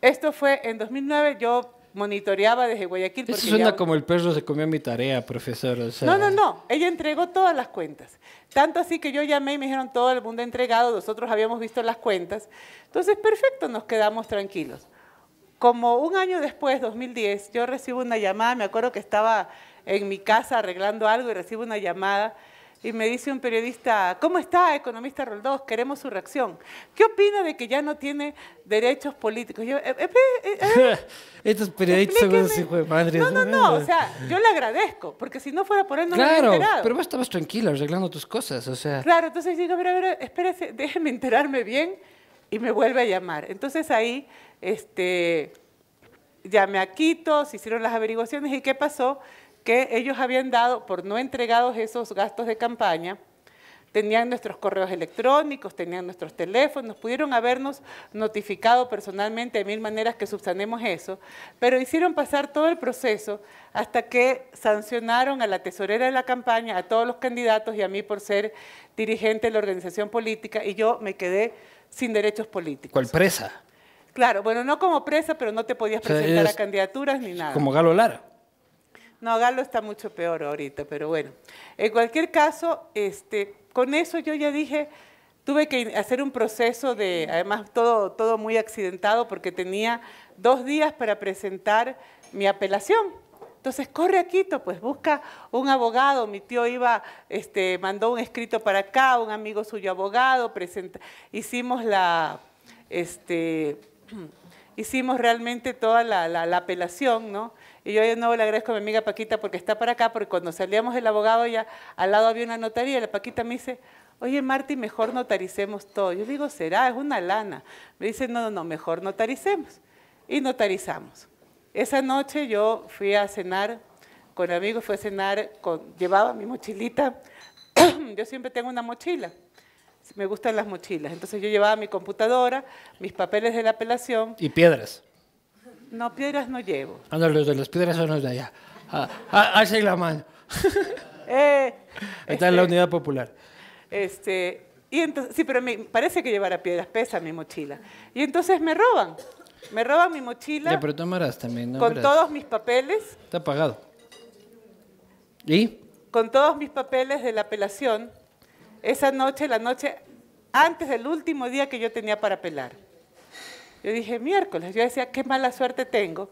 Esto fue en 2009, yo monitoreaba desde Guayaquil. Eso suena como el perro se comió mi tarea, profesor. No, no, no. Ella entregó todas las cuentas. Tanto así que yo llamé y me dijeron todo el mundo entregado, nosotros habíamos visto las cuentas. Entonces, perfecto, nos quedamos tranquilos. Como un año después, 2010, yo recibo una llamada, me acuerdo que estaba en mi casa arreglando algo y recibo una llamada y me dice un periodista, ¿cómo está, economista Roldós? Queremos su reacción. ¿Qué opina de que ya no tiene derechos políticos? Yo, eh, eh, eh, Estos periodistas son hijos de madre. No, no, no, o sea, yo le agradezco, porque si no fuera por él no me hubiera enterado. pero vos estabas tranquila arreglando tus cosas, o sea. Claro, entonces digo, pero, espérese, déjeme enterarme bien, y me vuelve a llamar. Entonces ahí, este, llamé a Quito, se hicieron las averiguaciones, ¿y qué pasó?, que ellos habían dado por no entregados esos gastos de campaña, tenían nuestros correos electrónicos, tenían nuestros teléfonos, pudieron habernos notificado personalmente de mil maneras que subsanemos eso, pero hicieron pasar todo el proceso hasta que sancionaron a la tesorera de la campaña, a todos los candidatos y a mí por ser dirigente de la organización política y yo me quedé sin derechos políticos. ¿Cuál presa? Claro, bueno, no como presa, pero no te podías presentar a candidaturas ni nada. Como Galo Lara. No, Galo está mucho peor ahorita, pero bueno. En cualquier caso, este, con eso yo ya dije, tuve que hacer un proceso de, además todo, todo muy accidentado porque tenía dos días para presentar mi apelación. Entonces corre a Quito, pues busca un abogado. Mi tío iba, este, mandó un escrito para acá, un amigo suyo abogado, presenta, hicimos la, este, hicimos realmente toda la apelación, ¿no? Y yo de nuevo le agradezco a mi amiga Paquita porque está para acá, porque cuando salíamos el abogado ya al lado había una notaría. La Paquita me dice, oye Marti, mejor notaricemos todo. Yo digo, será, es una lana. Me dice, no, no, no, mejor notaricemos. Y notarizamos. Esa noche yo fui a cenar con amigos, fui a cenar, con, llevaba mi mochilita. yo siempre tengo una mochila me gustan las mochilas. Entonces yo llevaba mi computadora, mis papeles de la apelación. Y piedras. No, piedras no llevo. Ah, no, los de las piedras son los de allá. Ah, ah la mano. Eh, está en la este, unidad popular. Este, y entonces, sí, pero me parece que llevara piedras, pesa mi mochila. Y entonces me roban. Me roban mi mochila. Ya, pero también, ¿no? Con todos mis papeles. Está pagado. ¿Y? Con todos mis papeles de la apelación. Esa noche, la noche antes del último día que yo tenía para apelar. Yo dije, miércoles. Yo decía, qué mala suerte tengo.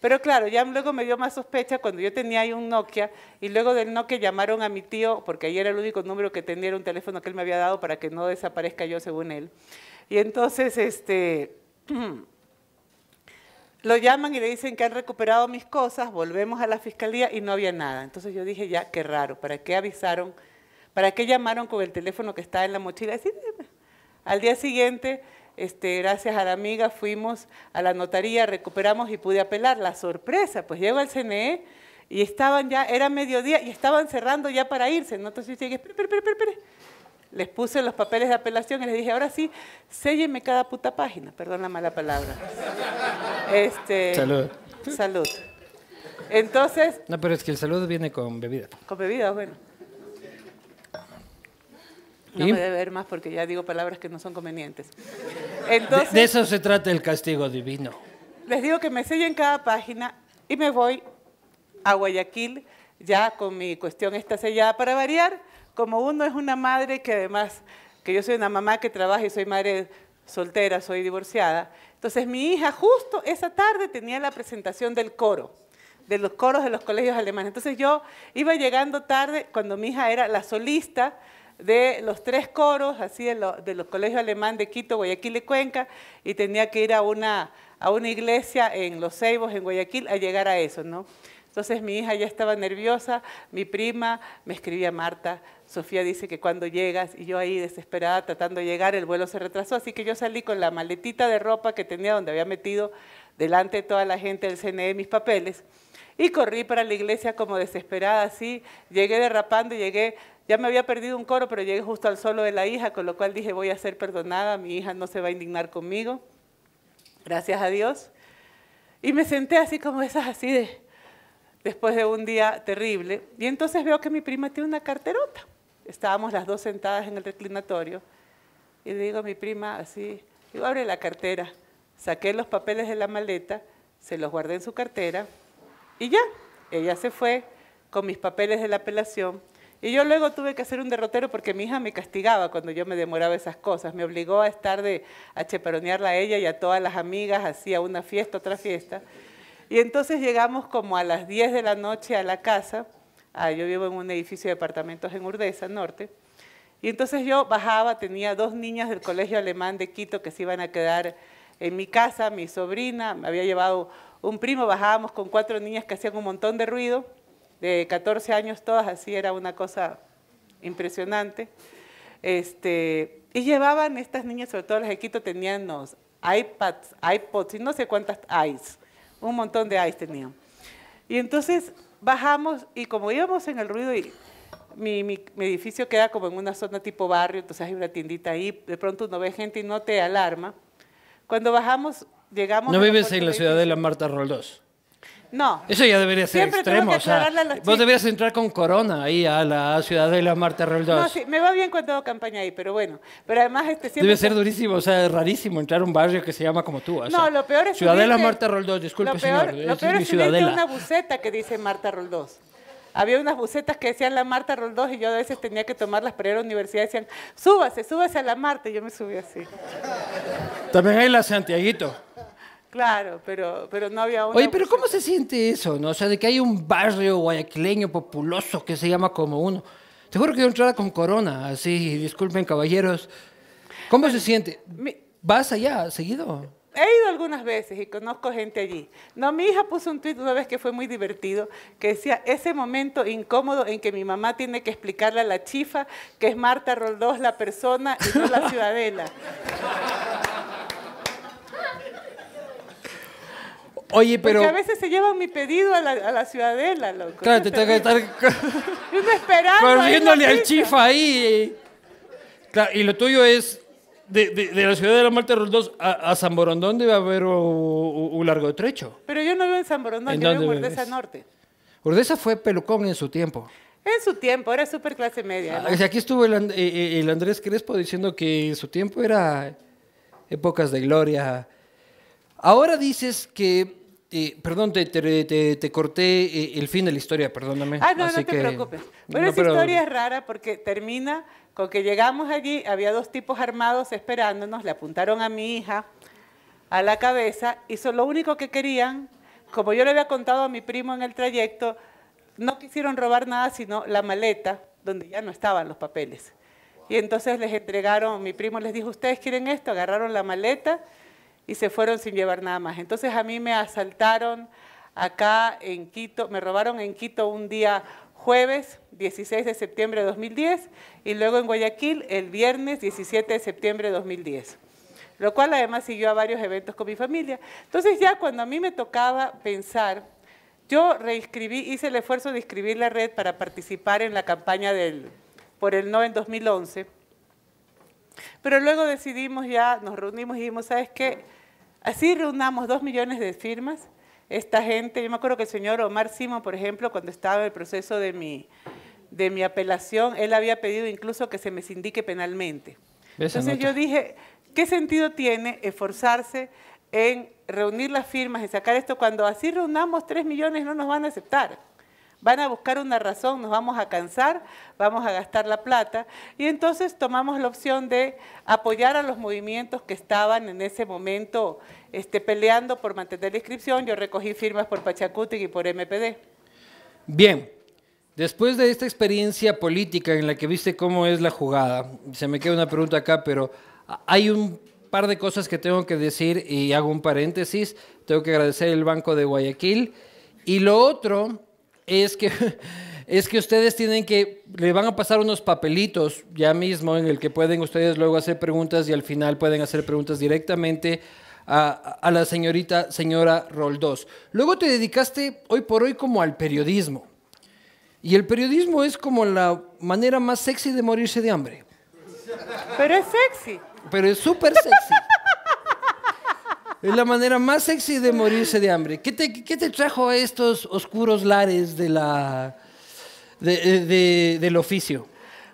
Pero claro, ya luego me dio más sospecha cuando yo tenía ahí un Nokia y luego del Nokia llamaron a mi tío, porque ahí era el único número que tenía, era un teléfono que él me había dado para que no desaparezca yo según él. Y entonces, este, lo llaman y le dicen que han recuperado mis cosas, volvemos a la fiscalía y no había nada. Entonces yo dije, ya, qué raro, ¿para qué avisaron? ¿Para qué llamaron con el teléfono que estaba en la mochila? Eh, al día siguiente este, gracias a la amiga, fuimos a la notaría, recuperamos y pude apelar. La sorpresa, pues llego al CNE y estaban ya, era mediodía y estaban cerrando ya para irse. ¿no? Entonces yo dije, espere, espere, espere, Les puse los papeles de apelación y les dije, ahora sí, sélleme cada puta página, perdón la mala palabra. Este, salud. Salud. Entonces. No, pero es que el saludo viene con bebida. Con bebida, bueno. No me debe ver más porque ya digo palabras que no son convenientes. Entonces, de, de eso se trata el castigo divino. Les digo que me sellen cada página y me voy a Guayaquil ya con mi cuestión esta sellada para variar. Como uno es una madre que además, que yo soy una mamá que trabaja y soy madre soltera, soy divorciada. Entonces mi hija justo esa tarde tenía la presentación del coro, de los coros de los colegios alemanes. Entonces yo iba llegando tarde cuando mi hija era la solista de los tres coros, así de, los, colegios alemán de Quito, Guayaquil y Cuenca, y tenía que ir a una, a una iglesia en Los Ceibos, en Guayaquil, a llegar a eso, ¿no? Entonces mi hija ya estaba nerviosa, mi prima me escribía Marta, Sofía dice que cuando llegas, y yo ahí desesperada tratando de llegar, el vuelo se retrasó, así que yo salí con la maletita de ropa que tenía donde había metido delante de toda la gente del CNE mis papeles, y corrí para la iglesia como desesperada, así, llegué derrapando, llegué ya me había perdido un coro, pero llegué justo al solo de la hija, con lo cual dije, voy a ser perdonada, mi hija no se va a indignar conmigo, gracias a Dios. Y me senté así como esas, así de, después de un día terrible. Y entonces veo que mi prima tiene una carterota. Estábamos las dos sentadas en el reclinatorio. Y le digo a mi prima así, yo abre la cartera. Saqué los papeles de la maleta, se los guardé en su cartera y ya, ella se fue con mis papeles de la apelación y yo luego tuve que hacer un derrotero porque mi hija me castigaba cuando yo me demoraba esas cosas. Me obligó a estar de, a cheperonearla a ella y a todas las amigas, hacía una fiesta, otra fiesta. Y entonces llegamos como a las 10 de la noche a la casa. Ah, yo vivo en un edificio de apartamentos en Urdesa, norte. Y entonces yo bajaba, tenía dos niñas del colegio alemán de Quito que se iban a quedar en mi casa, mi sobrina, me había llevado un primo, bajábamos con cuatro niñas que hacían un montón de ruido de 14 años todas así, era una cosa impresionante. Este, y llevaban estas niñas, sobre todo las de Quito, tenían los iPads, iPods y no sé cuántas eyes, un montón de eyes tenían. Y entonces bajamos y como íbamos en el ruido y mi, edificio queda como en una zona tipo barrio, entonces hay una tiendita ahí, de pronto uno ve gente y no te alarma. Cuando bajamos, llegamos... No vives en la ciudad de la Marta Roldós. No. Eso ya debería ser extremo. vos deberías entrar con corona ahí a la Ciudadela Marta Roldós. No, sí, me va bien cuando hago campaña ahí, pero bueno. Pero además este siempre... Debe ser durísimo, o sea, es rarísimo entrar a un barrio que se llama como tú. no, lo peor es... Ciudadela Marta Roldós, disculpe lo peor, señor. Lo peor es, una buceta que dice Marta Roldós había unas bucetas que decían la Marta Roldós y yo a veces tenía que tomarlas para ir a la universidad. Decían, súbase, súbase a la Marta. Y yo me subí así. También hay la Santiaguito. Claro, pero, pero no había una Oye, pero ¿cómo se siente eso? ¿no? O sea, de que hay un barrio guayaquileño populoso que se llama como uno. Te juro que yo entrara con corona, así, disculpen caballeros. ¿Cómo se siente? ¿Vas allá seguido? He ido algunas veces y conozco gente allí. No, mi hija puso un tuit una vez que fue muy divertido, que decía, ese momento incómodo en que mi mamá tiene que explicarle a la chifa que es Marta Roldós la persona y no la ciudadela. Oye, pero. Porque a veces se lleva mi pedido a la, ciudadela, loco. Claro, te tengo que estar. esperando. Corriéndole al chifa ahí. Claro, y lo tuyo es. De, la ciudad de la muerte Roldós a, a, San Borondón debe haber un largo trecho. Pero yo no veo en San Borondón, yo vivo en Urdesa Norte. Urdesa fue pelucón en su tiempo. En su tiempo, era súper clase media. Ah, aquí estuvo el, eh, eh, el, Andrés Crespo diciendo que en su tiempo era épocas de gloria. Ahora dices que eh, perdón, te, corté eh, el fin de la historia, perdóname. Ah, no, no te preocupes. Bueno, esa historia es rara porque termina con que llegamos allí, había dos tipos armados esperándonos, le apuntaron a mi hija a la cabeza y lo único que querían, como yo le había contado a mi primo en el trayecto, no quisieron robar nada sino la maleta donde ya no estaban los papeles. Y entonces les entregaron, mi primo les dijo, ¿ustedes quieren esto? Agarraron la maleta y se fueron sin llevar nada más. Entonces a mí me asaltaron acá en Quito, me robaron en Quito un día jueves 16 de septiembre de 2010 y luego en Guayaquil el viernes 17 de septiembre de 2010 lo cual además siguió a varios eventos con mi familia. Entonces ya cuando a mí me tocaba pensar, yo reescribí, hice el esfuerzo de escribir la red para participar en la campaña del, por el no en 2011, pero luego decidimos ya, nos reunimos y dijimos, ¿sabes qué? Así reunamos dos millones de firmas. Esta gente, yo me acuerdo que el señor Omar Simón, por ejemplo, cuando estaba en el proceso de mi, de mi apelación, él había pedido incluso que se me sindique penalmente. Entonces yo dije, ¿qué sentido tiene esforzarse en reunir las firmas y sacar esto cuando así reunamos tres millones no nos van a aceptar? van a buscar una razón, nos vamos a cansar, vamos a gastar la plata. Y entonces tomamos la opción de apoyar a los movimientos que estaban en ese momento este, peleando por mantener la inscripción. Yo recogí firmas por Pachacuti y por MPD. Bien, después de esta experiencia política en la que viste cómo es la jugada, se me queda una pregunta acá, pero hay un par de cosas que tengo que decir y hago un paréntesis. Tengo que agradecer el Banco de Guayaquil. Y lo otro es que, es que ustedes tienen que, le van a pasar unos papelitos ya mismo en el que pueden ustedes luego hacer preguntas y al final pueden hacer preguntas directamente a, a la señorita, señora Roldós. Luego te dedicaste hoy por hoy como al periodismo. Y el periodismo es como la manera más sexy de morirse de hambre. Pero es sexy. Pero es súper sexy. Es la manera más sexy de morirse de hambre. ¿Qué te, trajo a estos oscuros lares eh, del oficio?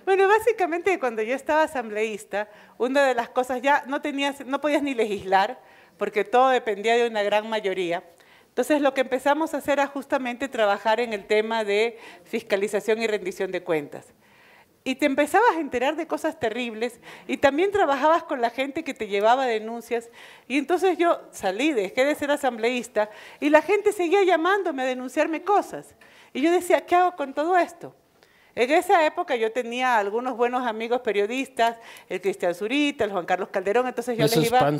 Bueno, básicamente cuando yo estaba asambleísta, una de las cosas ya no, tenías, no podías ni legislar, porque todo dependía de una gran mayoría. Entonces lo que empezamos a hacer era justamente trabajar en el tema de fiscalización y rendición de cuentas y te empezabas a enterar de cosas terribles y también trabajabas con la gente que te llevaba denuncias y entonces yo salí, dejé de ser asambleísta y la gente seguía llamándome a denunciarme cosas y yo decía, ¿qué hago con todo esto? En esa época yo tenía algunos buenos amigos periodistas, el Cristian Zurita, el Juan Carlos Calderón, entonces yo les iba...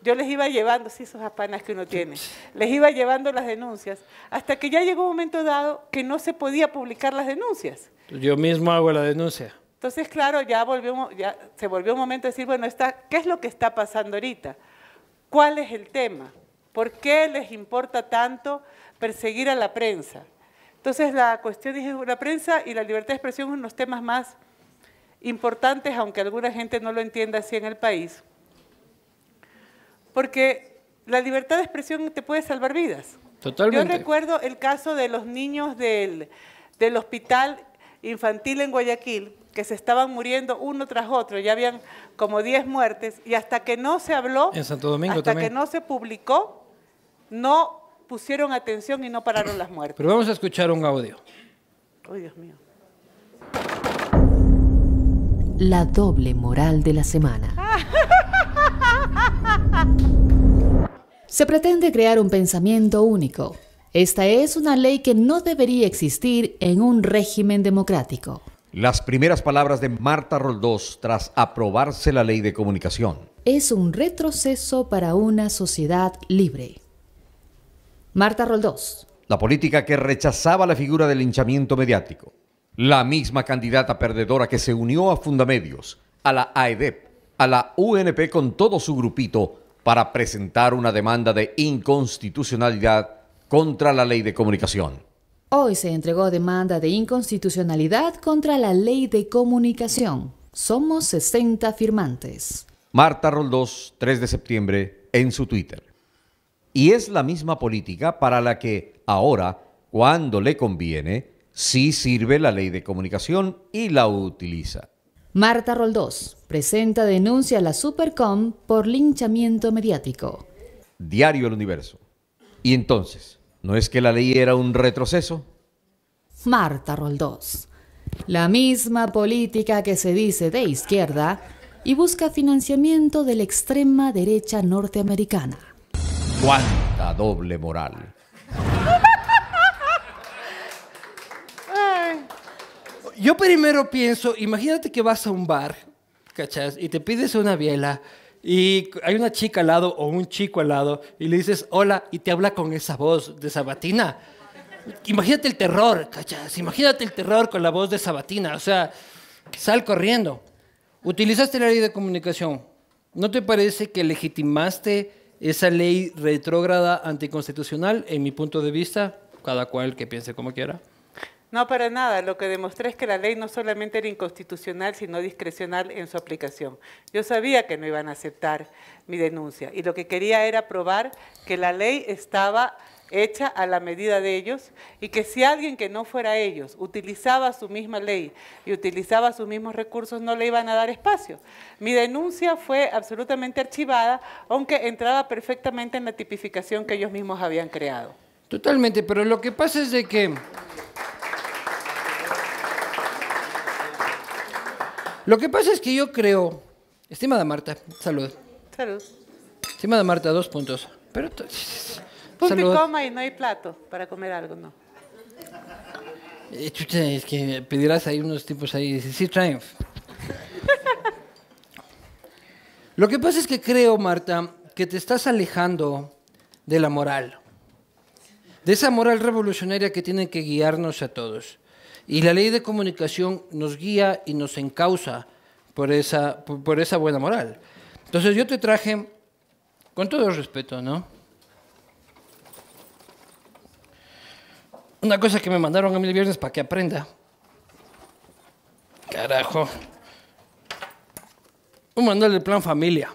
Yo les iba llevando, sí, esos apanas que uno tiene, les iba llevando las denuncias, hasta que ya llegó un momento dado que no se podía publicar las denuncias. Yo mismo hago la denuncia. Entonces, claro, ya, se volvió un momento de decir, bueno, está, ¿qué es lo que está pasando ahorita? ¿Cuál es el tema? ¿Por qué les importa tanto perseguir a la prensa? Entonces, la cuestión es la prensa y la libertad de expresión son los temas más importantes, aunque alguna gente no lo entienda así en el país. Porque la libertad de expresión te puede salvar vidas. Totalmente. Yo recuerdo el caso de los niños del, del hospital infantil en Guayaquil que se estaban muriendo uno tras otro, ya habían como 10 muertes, y hasta que no se habló, Santo Domingo hasta que no se publicó, no pusieron atención y no pararon las muertes. Pero vamos a escuchar un audio. Dios mío. La doble moral de la semana. Se pretende crear un pensamiento único, esta es una ley que no debería existir en un régimen democrático. Las primeras palabras de Marta Roldós tras aprobarse la ley de comunicación. Es un retroceso para una sociedad libre. Marta Roldós. La política que rechazaba la figura del linchamiento mediático. La misma candidata perdedora que se unió a Fundamedios, a la AEDEP, a la UNP con todo su grupito para presentar una demanda de inconstitucionalidad contra la ley de comunicación. Hoy se entregó demanda de inconstitucionalidad contra la ley de comunicación. Somos 60 firmantes. Marta Roldós, 3 de septiembre, en su Twitter. Y es la misma política para la que ahora, cuando le conviene, sí sirve la ley de comunicación y la utiliza. Marta Roldós presenta denuncia a la Supercom por linchamiento mediático. Diario El Universo. Y entonces, ¿No es que la ley era un retroceso? Marta Roldós. La misma política que se dice de izquierda y busca financiamiento de la extrema derecha norteamericana. ¡Cuánta doble moral! Yo primero pienso, imagínate que vas a un bar, ¿cachas? Y te pides una biela y hay una chica al lado o un chico al lado y le dices hola y te habla con esa voz de Sabatina. Imagínate el terror, cachas. Imagínate el terror con la voz de Sabatina. O sea, sal corriendo. Utilizaste la ley de comunicación. ¿No te parece que legitimaste esa ley retrógrada anticonstitucional? En mi punto de vista, cada cual que piense como quiera. No, para nada. Lo que demostré es que la ley no solamente era inconstitucional, sino discrecional en su aplicación. Yo sabía que no iban a aceptar mi denuncia y lo que quería era probar que la ley estaba hecha a la medida de ellos y que si alguien que no fuera ellos utilizaba su misma ley y utilizaba sus mismos recursos, no le iban a dar espacio. Mi denuncia fue absolutamente archivada, aunque entraba perfectamente en la tipificación que ellos mismos habían creado. Totalmente, pero lo que pasa es de que... Lo que pasa es que yo creo, estimada Marta, salud. Salud. Estimada Marta, dos puntos. Pero coma y no hay plato para comer algo, ¿no? Eh, es que pedirás ahí unos tipos ahí, dice, sí, triumph. Lo que pasa es que creo, Marta, que te estás alejando de la moral, de esa moral revolucionaria que tiene que guiarnos a todos. Y la ley de comunicación nos guía y nos encausa por esa, buena moral. Entonces yo te traje, con todo respeto, ¿no? Una cosa que me mandaron a mí el viernes para que aprenda. Carajo. Un mandal de plan familia.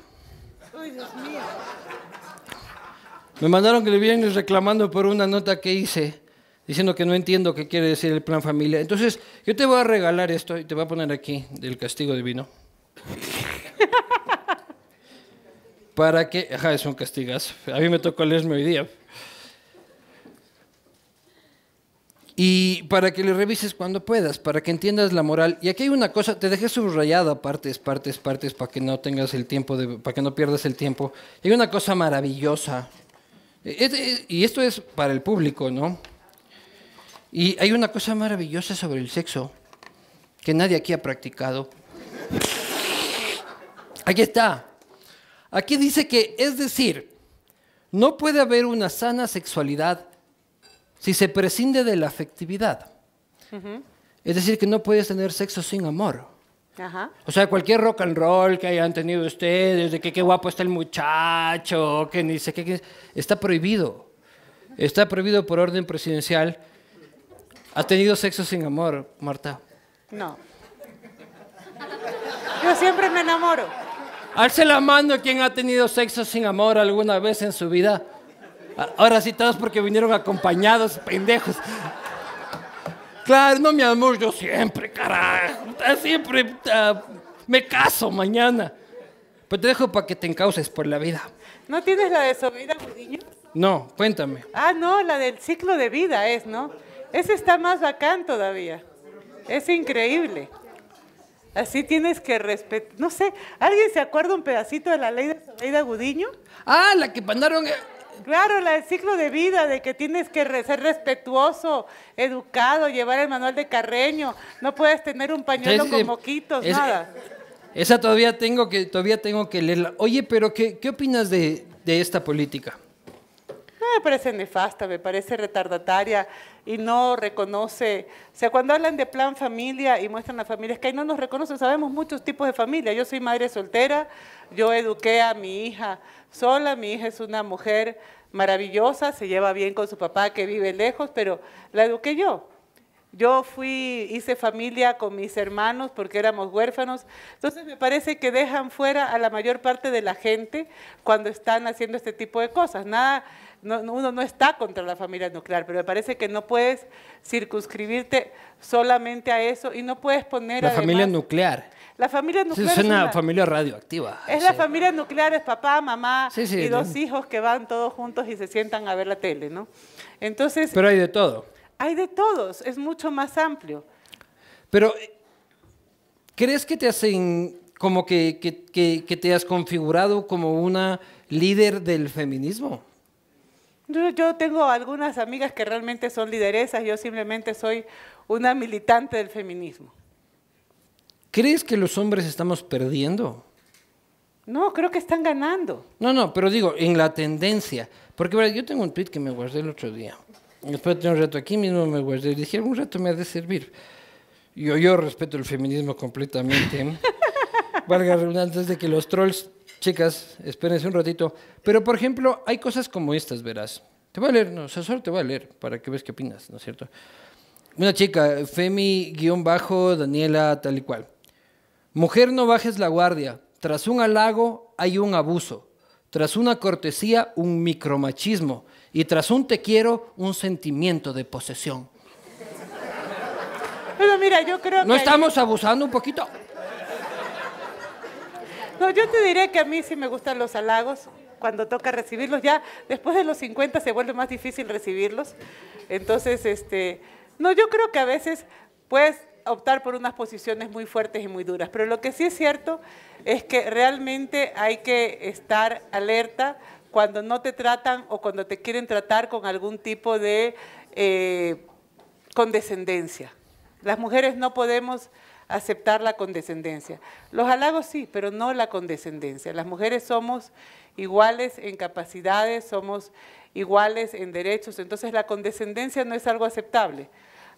Me mandaron que le viernes reclamando por una nota que hice diciendo que no entiendo qué quiere decir el plan familia. Entonces, yo te voy a regalar esto y te voy a poner aquí el castigo divino. Para que, ajá, es un castigazo. A mí me tocó leerme hoy día. Y para que le revises cuando puedas, para que entiendas la moral. Y aquí hay una cosa, te dejé subrayada partes, partes, partes, para que no tengas el tiempo, de, para que no pierdas el tiempo. hay una cosa maravillosa. E, e, e, y esto es para el público, ¿no? Y hay una cosa maravillosa sobre el sexo que nadie aquí ha practicado. Aquí está. Aquí dice que, es decir, no puede haber una sana sexualidad si se prescinde de la afectividad. Es decir, que no puedes tener sexo sin amor. O sea, cualquier rock and roll que hayan tenido ustedes, de que qué guapo está el muchacho, que ni sé qué, está prohibido. Está prohibido por orden presidencial ¿Ha tenido sexo sin amor, Marta? No. Yo siempre me enamoro. Alce la mano quien ha tenido sexo sin amor alguna vez en su vida. Ah, ahora sí, todos porque vinieron acompañados, pendejos. Claro, no, mi amor, yo siempre, carajo. Siempre ah, me caso mañana. Pues te dejo para que te encauces por la vida. ¿No tienes la de Soledad niños? No, cuéntame. Ah, no, la del ciclo de vida es, ¿no? Ese está más bacán todavía. Es increíble. Así tienes que respetar. No sé, ¿alguien se acuerda un pedacito de la ley de Leyda Gudiño? Ah, la que mandaron. Eh, claro, la del ciclo de vida, de que tienes que ser respetuoso, educado, llevar el manual de Carreño, no puedes tener un pañuelo con moquitos, nada. Esa todavía tengo que, todavía tengo que leerla. Oye, pero ¿qué, opinas de, de esta política? Ah, me parece nefasta, me parece retardataria, y no reconoce. O sea, cuando hablan de plan familia y muestran las familias que ahí no nos reconocen, sabemos muchos tipos de familia. Yo soy madre soltera, yo eduqué a mi hija sola, mi hija es una mujer maravillosa, se lleva bien con su papá que vive lejos, pero la eduqué yo. Yo fui, hice familia con mis hermanos porque éramos huérfanos. Entonces me parece que dejan fuera a la mayor parte de la gente cuando están haciendo este tipo de cosas. Nada, uno no está contra la familia nuclear, pero me parece que no puedes circunscribirte solamente a eso y no puedes poner... La familia nuclear. La familia nuclear. es una, familia radioactiva. Es la familia nuclear, es papá, mamá y dos hijos que van todos juntos y se sientan a ver la tele, ¿no? Entonces... Pero hay de todo. Hay de todos, es mucho más amplio. Pero, eh, ¿crees que te hacen como que te has configurado como una líder del feminismo? Yo, tengo algunas amigas que realmente son lideresas, yo simplemente soy una militante del feminismo. ¿Crees que los hombres estamos perdiendo? No, creo que están ganando. No, no, pero digo, en la tendencia. Porque yo tengo un tweet que me guardé el otro día. Después de un rato aquí mismo me guardé. Y dije, algún rato me ha de servir. Yo, yo respeto el feminismo completamente. ¿eh? Valga antes de que los trolls chicas, espérense un ratito. Pero, por ejemplo, hay cosas como estas, verás. Te voy a leer, no, sé, te voy a leer para que veas qué opinas, ¿no es cierto? Una chica, Femi-Daniela, tal y cual. Mujer, no bajes la guardia. Tras un halago hay un abuso. Tras una cortesía, un micromachismo. Y tras un te quiero, un sentimiento de posesión. Pero mira, yo creo que... ¿No estamos abusando un poquito? No, yo te diré que a mí sí me gustan los halagos cuando toca recibirlos. Ya después de los 50 se vuelve más difícil recibirlos. Entonces, este, no, yo creo que a veces puedes optar por unas posiciones muy fuertes y muy duras. Pero lo que sí es cierto es que realmente hay que estar alerta cuando no te tratan o cuando te quieren tratar con algún tipo de eh, condescendencia. Las mujeres no podemos aceptar la condescendencia. Los halagos sí, pero no la condescendencia. Las mujeres somos iguales en capacidades, somos iguales en derechos, entonces la condescendencia no es algo aceptable.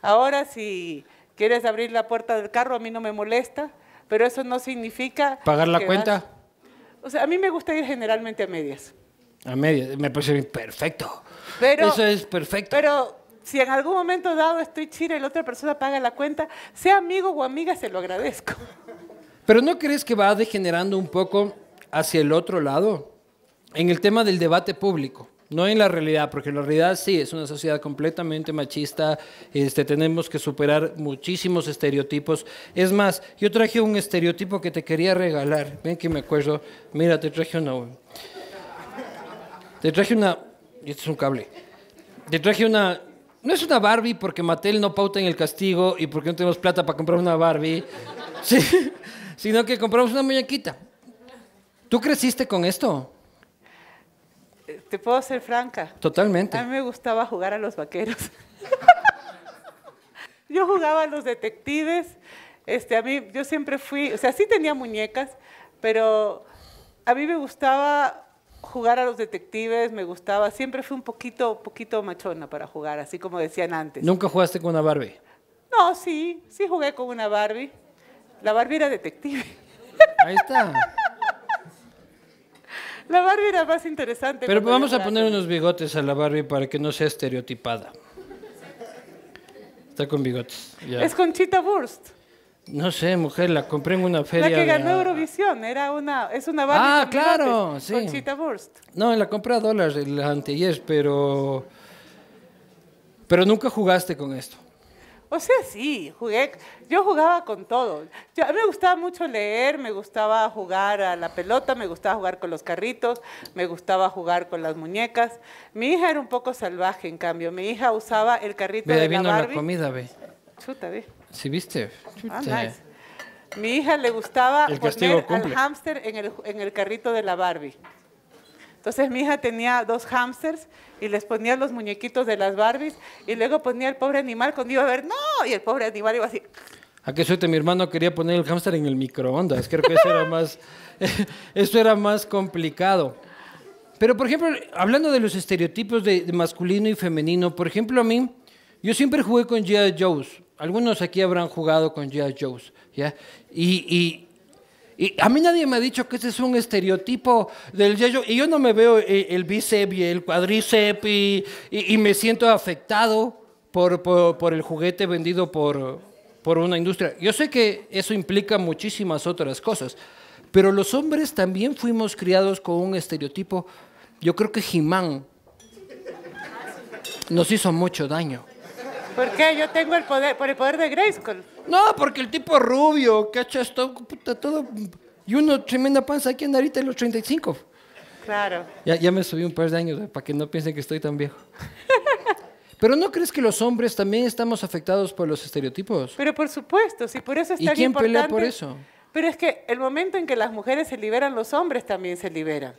Ahora si quieres abrir la puerta del carro, a mí no me molesta, pero eso no significa... ¿Pagar la cuenta? O sea, a mí me gusta ir generalmente a medias. A medias, me parece perfecto. eso es perfecto. Pero si en algún momento dado estoy chida y la otra persona paga la cuenta, sea amigo o amiga, se lo agradezco. Pero ¿no crees que va degenerando un poco hacia el otro lado? En el tema del debate público, no en la realidad, porque la realidad sí, es una sociedad completamente machista, este, tenemos que superar muchísimos estereotipos. Es más, yo traje un estereotipo que te quería regalar, ven que me acuerdo, mira, te traje una... Te traje una... Este es un cable. Te traje una no es una Barbie porque Mattel no pauta en el castigo y porque no tenemos plata para comprar una Barbie, sino que compramos una muñequita. ¿Tú creciste con esto? Te puedo ser franca. Totalmente. A mí me gustaba jugar a los vaqueros. yo jugaba a los detectives. Este, a mí, yo siempre fui, o sea, sí tenía muñecas, pero a mí me gustaba jugar a los detectives, me gustaba. Siempre fui un poquito, poquito machona para jugar, así como decían antes. ¿Nunca jugaste con una Barbie? No, sí, sí jugué con una Barbie. La Barbie era detective. Ahí está. La Barbie era más interesante. Pero vamos a poner unos bigotes a la Barbie para que no sea estereotipada. Está con bigotes. Ya. Es Conchita Burst. No sé, mujer, la compré en una feria. La que ganó Eurovisión, era una, es una banda. Ah, claro, Conchita Burst. No, la compré a dólares el anteayer, pero. Pero nunca jugaste con esto. O sea, sí, jugué. Yo jugaba con todo. me gustaba mucho leer, me gustaba jugar a la pelota, me gustaba jugar con los carritos, me gustaba jugar con las muñecas. Mi hija era un poco salvaje, en cambio. Mi hija usaba el carrito de la Barbie. la comida, ve. Chuta, ve. Sí, viste. Ah, mi hija le gustaba poner al hámster en el, en el carrito de la Barbie. Entonces mi hija tenía dos hámsters y les ponía los muñequitos de las Barbies y luego ponía el pobre animal cuando iba a ver, no, y el pobre animal iba así. ¿A qué suerte? Mi hermano quería poner el hámster en el microondas. Creo que eso era más, eso era más complicado. Pero, por ejemplo, hablando de los estereotipos de, de masculino y femenino, por ejemplo, a mí, yo siempre jugué con G.I. Joe's algunos aquí habrán jugado con G.I. Joe's, ¿ya? Y, y, a mí nadie me ha dicho que ese es un estereotipo del G.I. Joe. Y yo no me veo eh, el, bíceps y el cuadríceps y, me siento afectado por, el juguete vendido por, por una industria. Yo sé que eso implica muchísimas otras cosas, pero los hombres también fuimos criados con un estereotipo. Yo creo que Jimán nos hizo mucho daño. ¿Por qué? Yo tengo el poder, por el poder de Grayskull. No, porque el tipo rubio, cachas esto, puta, todo. Y uno tremenda panza aquí en Narita en los 35. Claro. Ya, me subí un par de años, para que no piensen que estoy tan viejo. Pero ¿no crees que los hombres también estamos afectados por los estereotipos? Pero por supuesto, si por eso está ¿Y quién pelea por eso? Pero es que el momento en que las mujeres se liberan, los hombres también se liberan.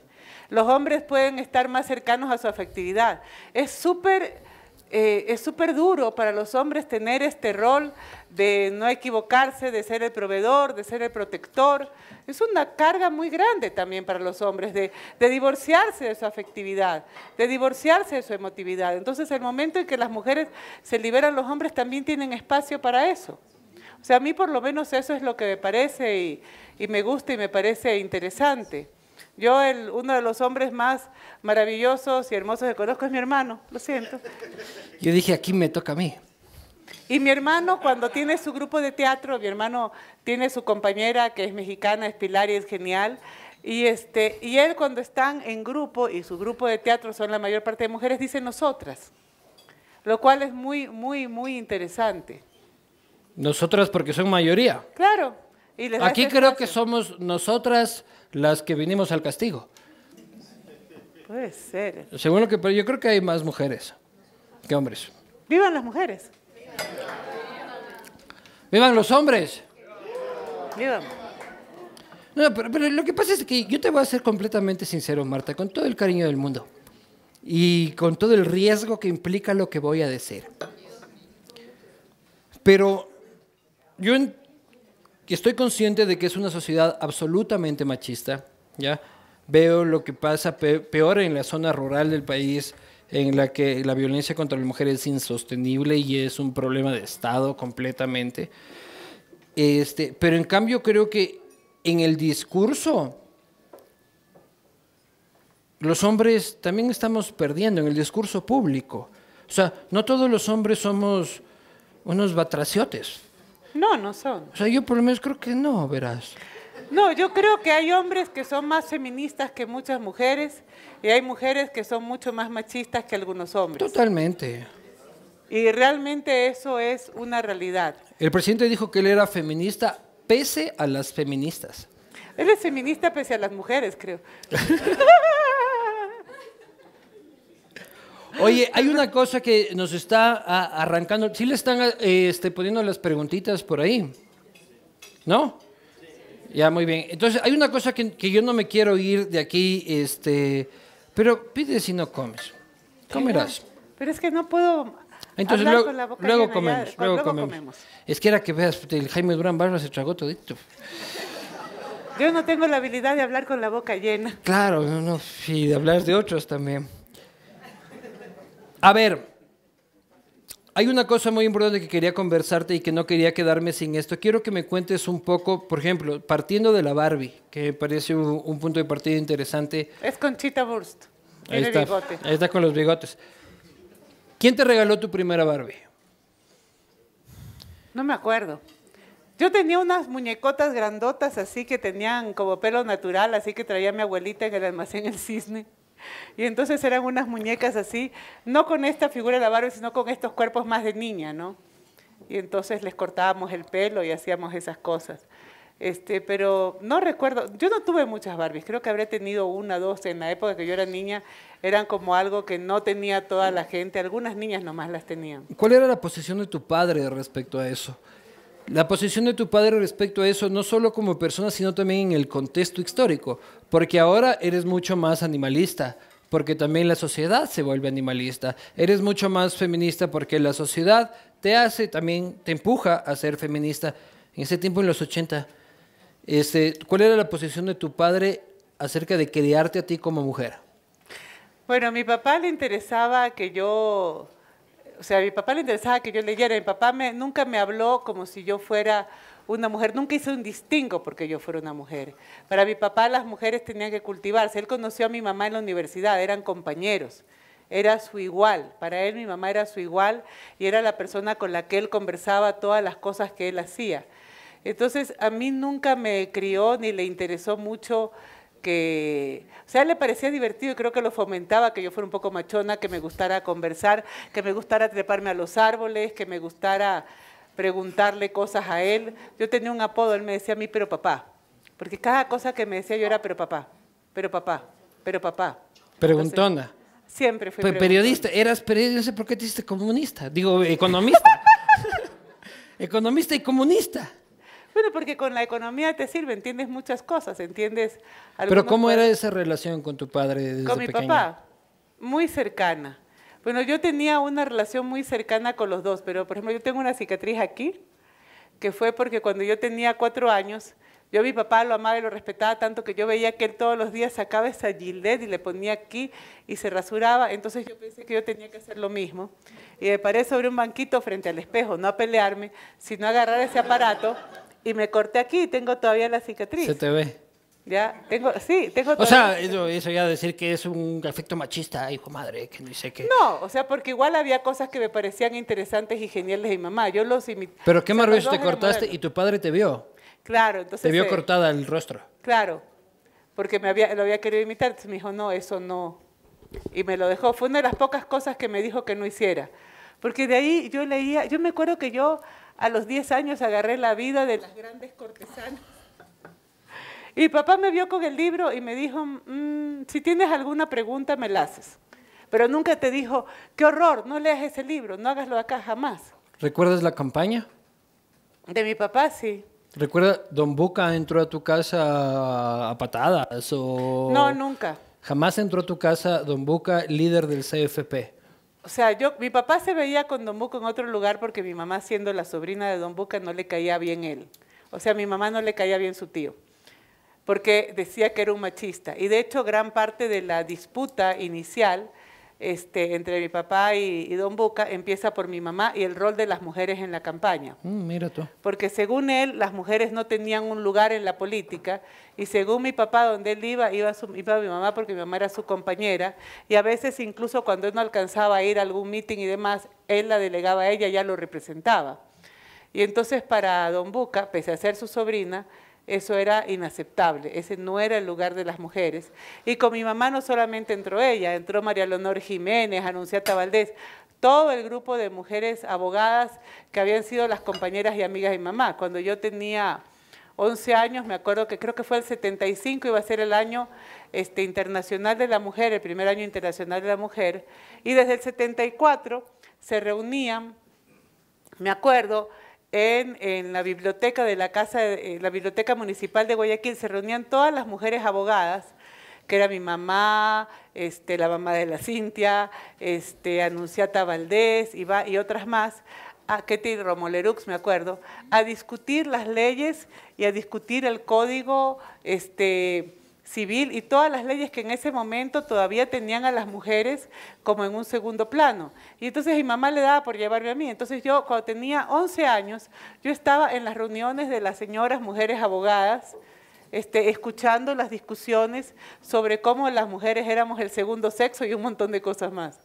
Los hombres pueden estar más cercanos a su afectividad. Es súper eh, es súper duro para los hombres tener este rol de no equivocarse, de ser el proveedor, de ser el protector. Es una carga muy grande también para los hombres de, divorciarse de su afectividad, de divorciarse de su emotividad. Entonces el momento en que las mujeres se liberan, los hombres también tienen espacio para eso. O sea, a mí por lo menos eso es lo que me parece y me gusta y me parece interesante. Yo, el, uno de los hombres más maravillosos y hermosos que conozco es mi hermano, lo siento. Yo dije, aquí me toca a mí. Y mi hermano, cuando tiene su grupo de teatro, mi hermano tiene su compañera que es mexicana, es Pilar y es genial. Y, este, y él cuando están en grupo, y su grupo de teatro son la mayor parte de mujeres, dice nosotras, lo cual es muy, muy, muy interesante. Nosotras porque son mayoría. Claro. Aquí creo que somos nosotras, las que vinimos al castigo. Puede ser. que, pero yo creo que hay más mujeres que hombres. ¡Vivan las mujeres! ¡Vivan los hombres! ¡Vivan! No, pero, pero, lo que pasa es que yo te voy a ser completamente sincero, Marta, con todo el cariño del mundo y con todo el riesgo que implica lo que voy a decir. Pero yo que estoy consciente de que es una sociedad absolutamente machista, ¿ya? Veo lo que pasa peor en la zona rural del país, en la que la violencia contra la mujer es insostenible y es un problema de Estado completamente. Este, pero en cambio creo que en el discurso los hombres también estamos perdiendo en el discurso público. O sea, no todos los hombres somos unos batraciotes. No, no son. O sea, yo por lo menos creo que no, verás. No, yo creo que hay hombres que son más feministas que muchas mujeres y hay mujeres que son mucho más machistas que algunos hombres. Totalmente. Y realmente eso es una realidad. El presidente dijo que él era feminista pese a las feministas. Él es feminista pese a las mujeres, creo. Oye, hay una cosa que nos está ah, arrancando. ¿Sí le están ah, este, poniendo las preguntitas por ahí? ¿No? Ya, muy bien. Entonces, hay una cosa que, yo no me quiero ir de aquí, este, pero pide si no comes. Comerás. Pero es que no puedo hablar luego, con la boca luego, luego, comemos, Es que era que veas, el Jaime Durán Barba se tragó esto. Yo no tengo la habilidad de hablar con la boca llena. Claro, y de hablar de otros también. A ver, hay una cosa muy importante que quería conversarte y que no quería quedarme sin esto. Quiero que me cuentes un poco, por ejemplo, partiendo de la Barbie, que me parece un, punto de partida interesante. Es chita Burst. Ahí está, bigote. ahí está con los bigotes. ¿Quién te regaló tu primera Barbie? No me acuerdo. Yo tenía unas muñecotas grandotas así que tenían como pelo natural, así que traía a mi abuelita en el almacén El Cisne. Y entonces eran unas muñecas así, no con esta figura de la Barbie, sino con estos cuerpos más de niña, ¿no? Y entonces les cortábamos el pelo y hacíamos esas cosas. Este, pero no recuerdo, yo no tuve muchas Barbies, creo que habré tenido una, dos en la época que yo era niña, eran como algo que no tenía toda la gente, algunas niñas nomás las tenían. ¿Cuál era la posición de tu padre respecto a eso? La posición de tu padre respecto a eso, no solo como persona, sino también en el contexto histórico, porque ahora eres mucho más animalista, porque también la sociedad se vuelve animalista, eres mucho más feminista porque la sociedad te hace, también te empuja a ser feminista. En ese tiempo, en los 80, este, ¿cuál era la posición de tu padre acerca de criarte a ti como mujer? Bueno, a mi papá le interesaba que yo o sea, a mi papá le interesaba que yo leyera, mi papá me, nunca me habló como si yo fuera una mujer, nunca hizo un distingo porque yo fuera una mujer. Para mi papá las mujeres tenían que cultivarse, él conoció a mi mamá en la universidad, eran compañeros, era su igual, para él mi mamá era su igual y era la persona con la que él conversaba todas las cosas que él hacía. Entonces a mí nunca me crió ni le interesó mucho que, o sea, le parecía divertido y creo que lo fomentaba, que yo fuera un poco machona, que me gustara conversar, que me gustara treparme a los árboles, que me gustara preguntarle cosas a él. Yo tenía un apodo, él me decía a mí, pero papá, porque cada cosa que me decía yo era, pero papá, pero papá, pero papá. Preguntona. siempre fui periodista. Eras periodista, no sé por qué te hiciste comunista, digo, economista. economista y comunista. Bueno, porque con la economía te sirve, entiendes muchas cosas, entiendes... Pero ¿cómo era esa relación con tu padre desde Con mi papá, muy cercana. Bueno, yo tenía una relación muy cercana con los dos, pero por ejemplo yo tengo una cicatriz aquí, que fue porque cuando yo tenía cuatro años, yo a mi papá lo amaba y lo respetaba tanto que yo veía que él todos los días sacaba esa Gillette y le ponía aquí y se rasuraba. Entonces yo pensé que yo tenía que hacer lo mismo. Y me paré sobre un banquito frente al espejo, no a pelearme, sino a agarrar ese aparato y me corté aquí y tengo todavía la cicatriz. Se te ve. Ya, tengo, sí, tengo O sea, eso, ya decir que es un afecto machista, hijo madre, que no sé qué. No, o sea, porque igual había cosas que me parecían interesantes y geniales de mi mamá. Yo los imitaba. Pero qué maravilloso te cortaste y tu padre te vio. Claro, entonces. Te vio cortada el rostro. Claro, porque me había, lo había querido imitar, entonces me dijo, no, eso no. Y me lo dejó. Fue una de las pocas cosas que me dijo que no hiciera. Porque de ahí yo leía, yo me acuerdo que yo a los 10 años agarré la vida de las grandes cortesanas. Y papá me vio con el libro y me dijo, mm, si tienes alguna pregunta me la haces. Pero nunca te dijo, qué horror, no leas ese libro, no hagaslo acá jamás. ¿Recuerdas la campaña? De mi papá, sí. ¿Recuerda, don Buca entró a tu casa a patadas o...? No, nunca. Jamás entró a tu casa don Buca, líder del CFP. O sea, yo, mi papá se veía con Don Buca en otro lugar porque mi mamá, siendo la sobrina de Don Buca, no le caía bien él. O sea, a mi mamá no le caía bien su tío, porque decía que era un machista. Y de hecho, gran parte de la disputa inicial este, entre mi papá y, Don buca empieza por mi mamá y el rol de las mujeres en la campaña. Mm, mira tú. Porque según él, las mujeres no tenían un lugar en la política y según mi papá, donde él iba, iba, su, iba mi mamá porque mi mamá era su compañera y a veces incluso cuando él no alcanzaba a ir a algún meeting y demás, él la delegaba a ella, ya lo representaba. Y entonces para Don Buca, pese a ser su sobrina, eso era inaceptable, ese no era el lugar de las mujeres. Y con mi mamá no solamente entró ella, entró María Leonor Jiménez, Anunciata Valdés, todo el grupo de mujeres abogadas que habían sido las compañeras y amigas de mi mamá. Cuando yo tenía 11 años, me acuerdo que creo que fue el 75, iba a ser el año este, internacional de la mujer, el primer año internacional de la mujer, y desde el 74 se reunían, me acuerdo, en, la biblioteca de la casa, eh, la biblioteca municipal de Guayaquil, se reunían todas las mujeres abogadas, que era mi mamá, este, la mamá de la Cintia, este, Anunciata Valdés y, y otras más, a Ketty Romolerux, me acuerdo, a discutir las leyes y a discutir el código este, civil y todas las leyes que en ese momento todavía tenían a las mujeres como en un segundo plano. Y entonces mi mamá le daba por llevarme a mí. Entonces yo cuando tenía 11 años, yo estaba en las reuniones de las señoras mujeres abogadas, este, escuchando las discusiones sobre cómo las mujeres éramos el segundo sexo y un montón de cosas más.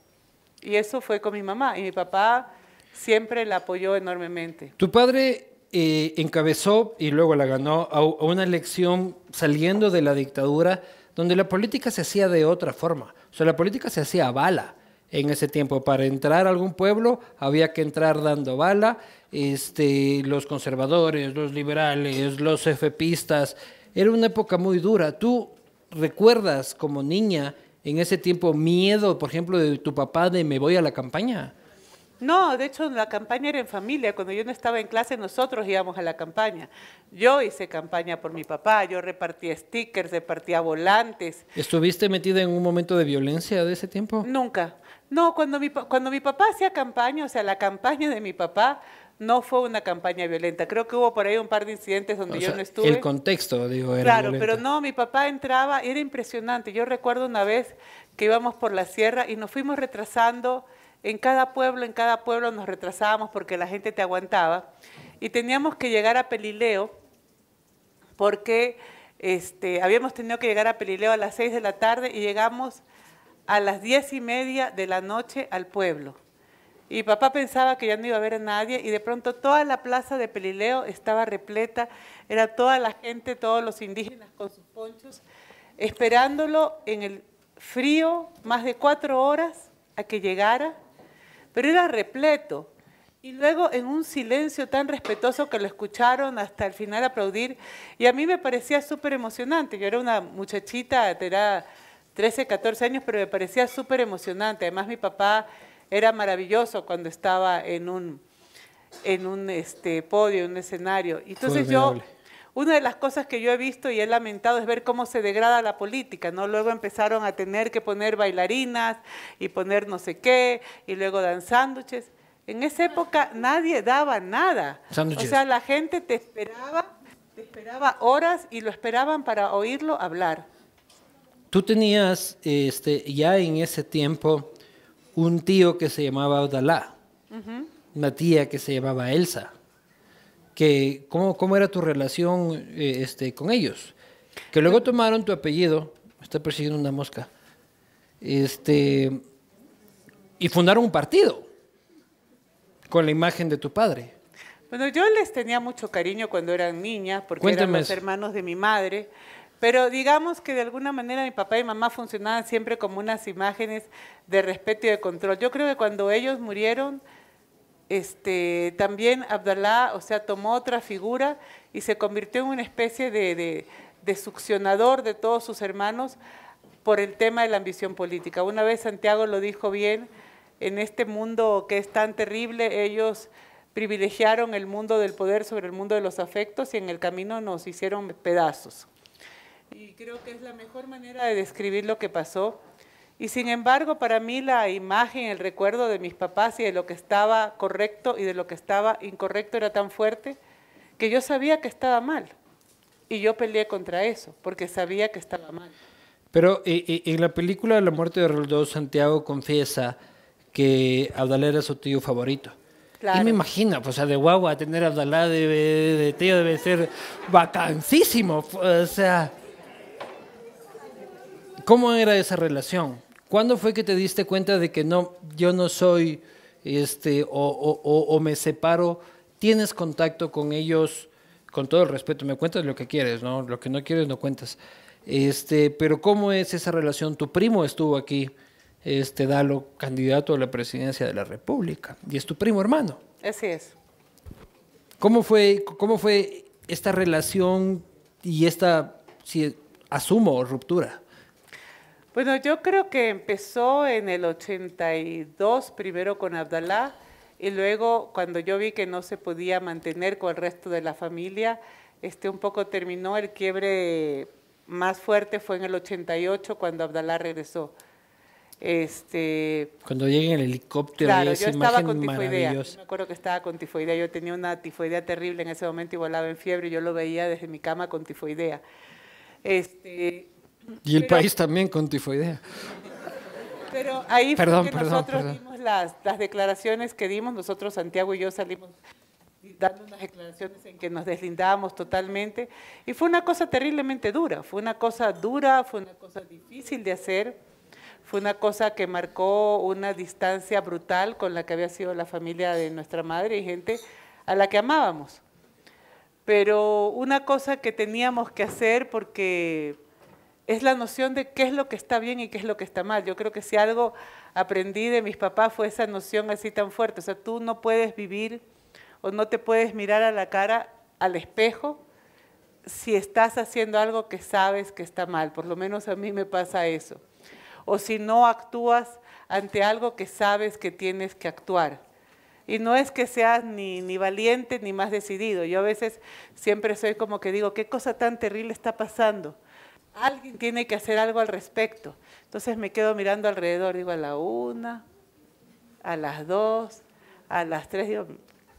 Y eso fue con mi mamá y mi papá siempre la apoyó enormemente. Tu padre eh, encabezó y luego la ganó a, una elección saliendo de la dictadura donde la política se hacía de otra forma. O sea, la política se hacía a bala en ese tiempo. Para entrar a algún pueblo había que entrar dando bala. Este, los conservadores, los liberales, los efepistas. Era una época muy dura. ¿Tú recuerdas como niña en ese tiempo miedo, por ejemplo, de tu papá de me voy a la campaña? No, de hecho la campaña era en familia. Cuando yo no estaba en clase, nosotros íbamos a la campaña. Yo hice campaña por mi papá, yo repartía stickers, repartía volantes. ¿Estuviste metida en un momento de violencia de ese tiempo? Nunca. No, cuando mi, cuando mi papá hacía campaña, o sea, la campaña de mi papá no fue una campaña violenta. Creo que hubo por ahí un par de incidentes donde yo no estuve. El contexto, digo, era Claro, pero no, mi papá entraba, era impresionante. Yo recuerdo una vez que íbamos por la sierra y nos fuimos retrasando en cada pueblo, en cada pueblo nos retrasábamos porque la gente te aguantaba y teníamos que llegar a Pelileo porque este, habíamos tenido que llegar a Pelileo a las seis de la tarde y llegamos a las diez y media de la noche al pueblo. Y papá pensaba que ya no iba a ver a nadie y de pronto toda la plaza de Pelileo estaba repleta, era toda la gente, todos los indígenas con sus ponchos, esperándolo en el frío, más de cuatro horas a que llegara pero era repleto. Y luego en un silencio tan respetuoso que lo escucharon hasta el final aplaudir, y a mí me parecía súper emocionante. Yo era una muchachita, era 13, 14 años, pero me parecía súper emocionante. Además mi papá era maravilloso cuando estaba en un, en un este, podio, en un escenario. Entonces yo una de las cosas que yo he visto y he lamentado es ver cómo se degrada la política, ¿no? Luego empezaron a tener que poner bailarinas y poner no sé qué, y luego dan sándwiches. En esa época nadie daba nada. O sea, la gente te esperaba, te esperaba horas y lo esperaban para oírlo hablar. Tú tenías este, ya en ese tiempo un tío que se llamaba Odalá, una tía que se llamaba Elsa que cómo, cómo era tu relación eh, este, con ellos. Que luego tomaron tu apellido, me está persiguiendo una mosca, este, y fundaron un partido con la imagen de tu padre. Bueno, yo les tenía mucho cariño cuando eran niñas, porque eran los hermanos de mi madre. Pero digamos que de alguna manera mi papá y mamá funcionaban siempre como unas imágenes de respeto y de control. Yo creo que cuando ellos murieron, este, también Abdalá, o sea, tomó otra figura y se convirtió en una especie de, de succionador de todos sus hermanos por el tema de la ambición política. Una vez Santiago lo dijo bien, en este mundo que es tan terrible, ellos privilegiaron el mundo del poder sobre el mundo de los afectos y en el camino nos hicieron pedazos. Y creo que es la mejor manera de describir lo que pasó. Y sin embargo, para mí la imagen, el recuerdo de mis papás y de lo que estaba correcto y de lo que estaba incorrecto era tan fuerte que yo sabía que estaba mal. Y yo peleé contra eso, porque sabía que estaba mal. Pero eh, eh, en la película La muerte de Roldó, Santiago confiesa que Abdalá era su tío favorito. Y me imagino, pues, o sea, de guagua tener a Abdalá de, tío debe ser vacancísimo. O sea, ¿cómo era esa relación? ¿Cuándo fue que te diste cuenta de que no, yo no soy este, o, me separo? ¿Tienes contacto con ellos? Con todo el respeto, me cuentas lo que quieres, ¿no? Lo que no quieres no cuentas. Este, pero ¿cómo es esa relación? Tu primo estuvo aquí, este, Dalo, candidato a la presidencia de la República, y es tu primo hermano. Así es. ¿Cómo fue, cómo fue esta relación y esta, si asumo, ruptura? Bueno, yo creo que empezó en el 82, primero con Abdalá, y luego cuando yo vi que no se podía mantener con el resto de la familia, este un poco terminó el quiebre más fuerte fue en el 88 cuando Abdalá regresó. Este, cuando llega en el helicóptero, yo estaba con tifoidea. Yo me acuerdo que estaba con tifoidea. Yo tenía una tifoidea terrible en ese momento y volaba en fiebre. yo lo veía desde mi cama con tifoidea. Este, y el país también con tifoidea. Pero ahí fue que nosotros dimos las, las declaraciones que dimos, nosotros Santiago y yo salimos dando unas declaraciones en que nos deslindábamos totalmente. Y fue una cosa terriblemente dura, fue una cosa dura, fue una cosa difícil de hacer, fue una cosa que marcó una distancia brutal con la que había sido la familia de nuestra madre y gente a la que amábamos. Pero una cosa que teníamos que hacer porque es la noción de qué es lo que está bien y qué es lo que está mal. Yo creo que si algo aprendí de mis papás fue esa noción así tan fuerte. O sea, tú no puedes vivir o no te puedes mirar a la cara al espejo si estás haciendo algo que sabes que está mal. Por lo menos a mí me pasa eso. O si no actúas ante algo que sabes que tienes que actuar. Y no es que seas ni, ni, valiente ni más decidido. Yo a veces siempre soy como que digo, ¿qué cosa tan terrible está pasando? alguien tiene que hacer algo al respecto. Entonces me quedo mirando alrededor, digo a la una, a las dos, a las tres, digo,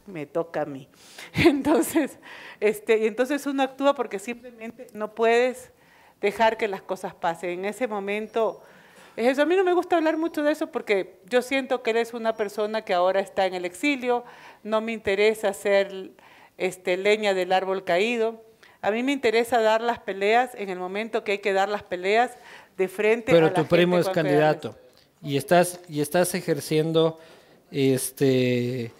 me toca a mí. Entonces, este, y entonces uno actúa porque simplemente no puedes dejar que las cosas pasen. En ese momento, eso. A mí no me gusta hablar mucho de eso porque yo siento que eres una persona que ahora está en el exilio, no me interesa ser este, leña del árbol caído a mí me interesa dar las peleas en el momento que hay que dar las peleas de frente Pero a la tu primo es candidato y estás y estás ejerciendo este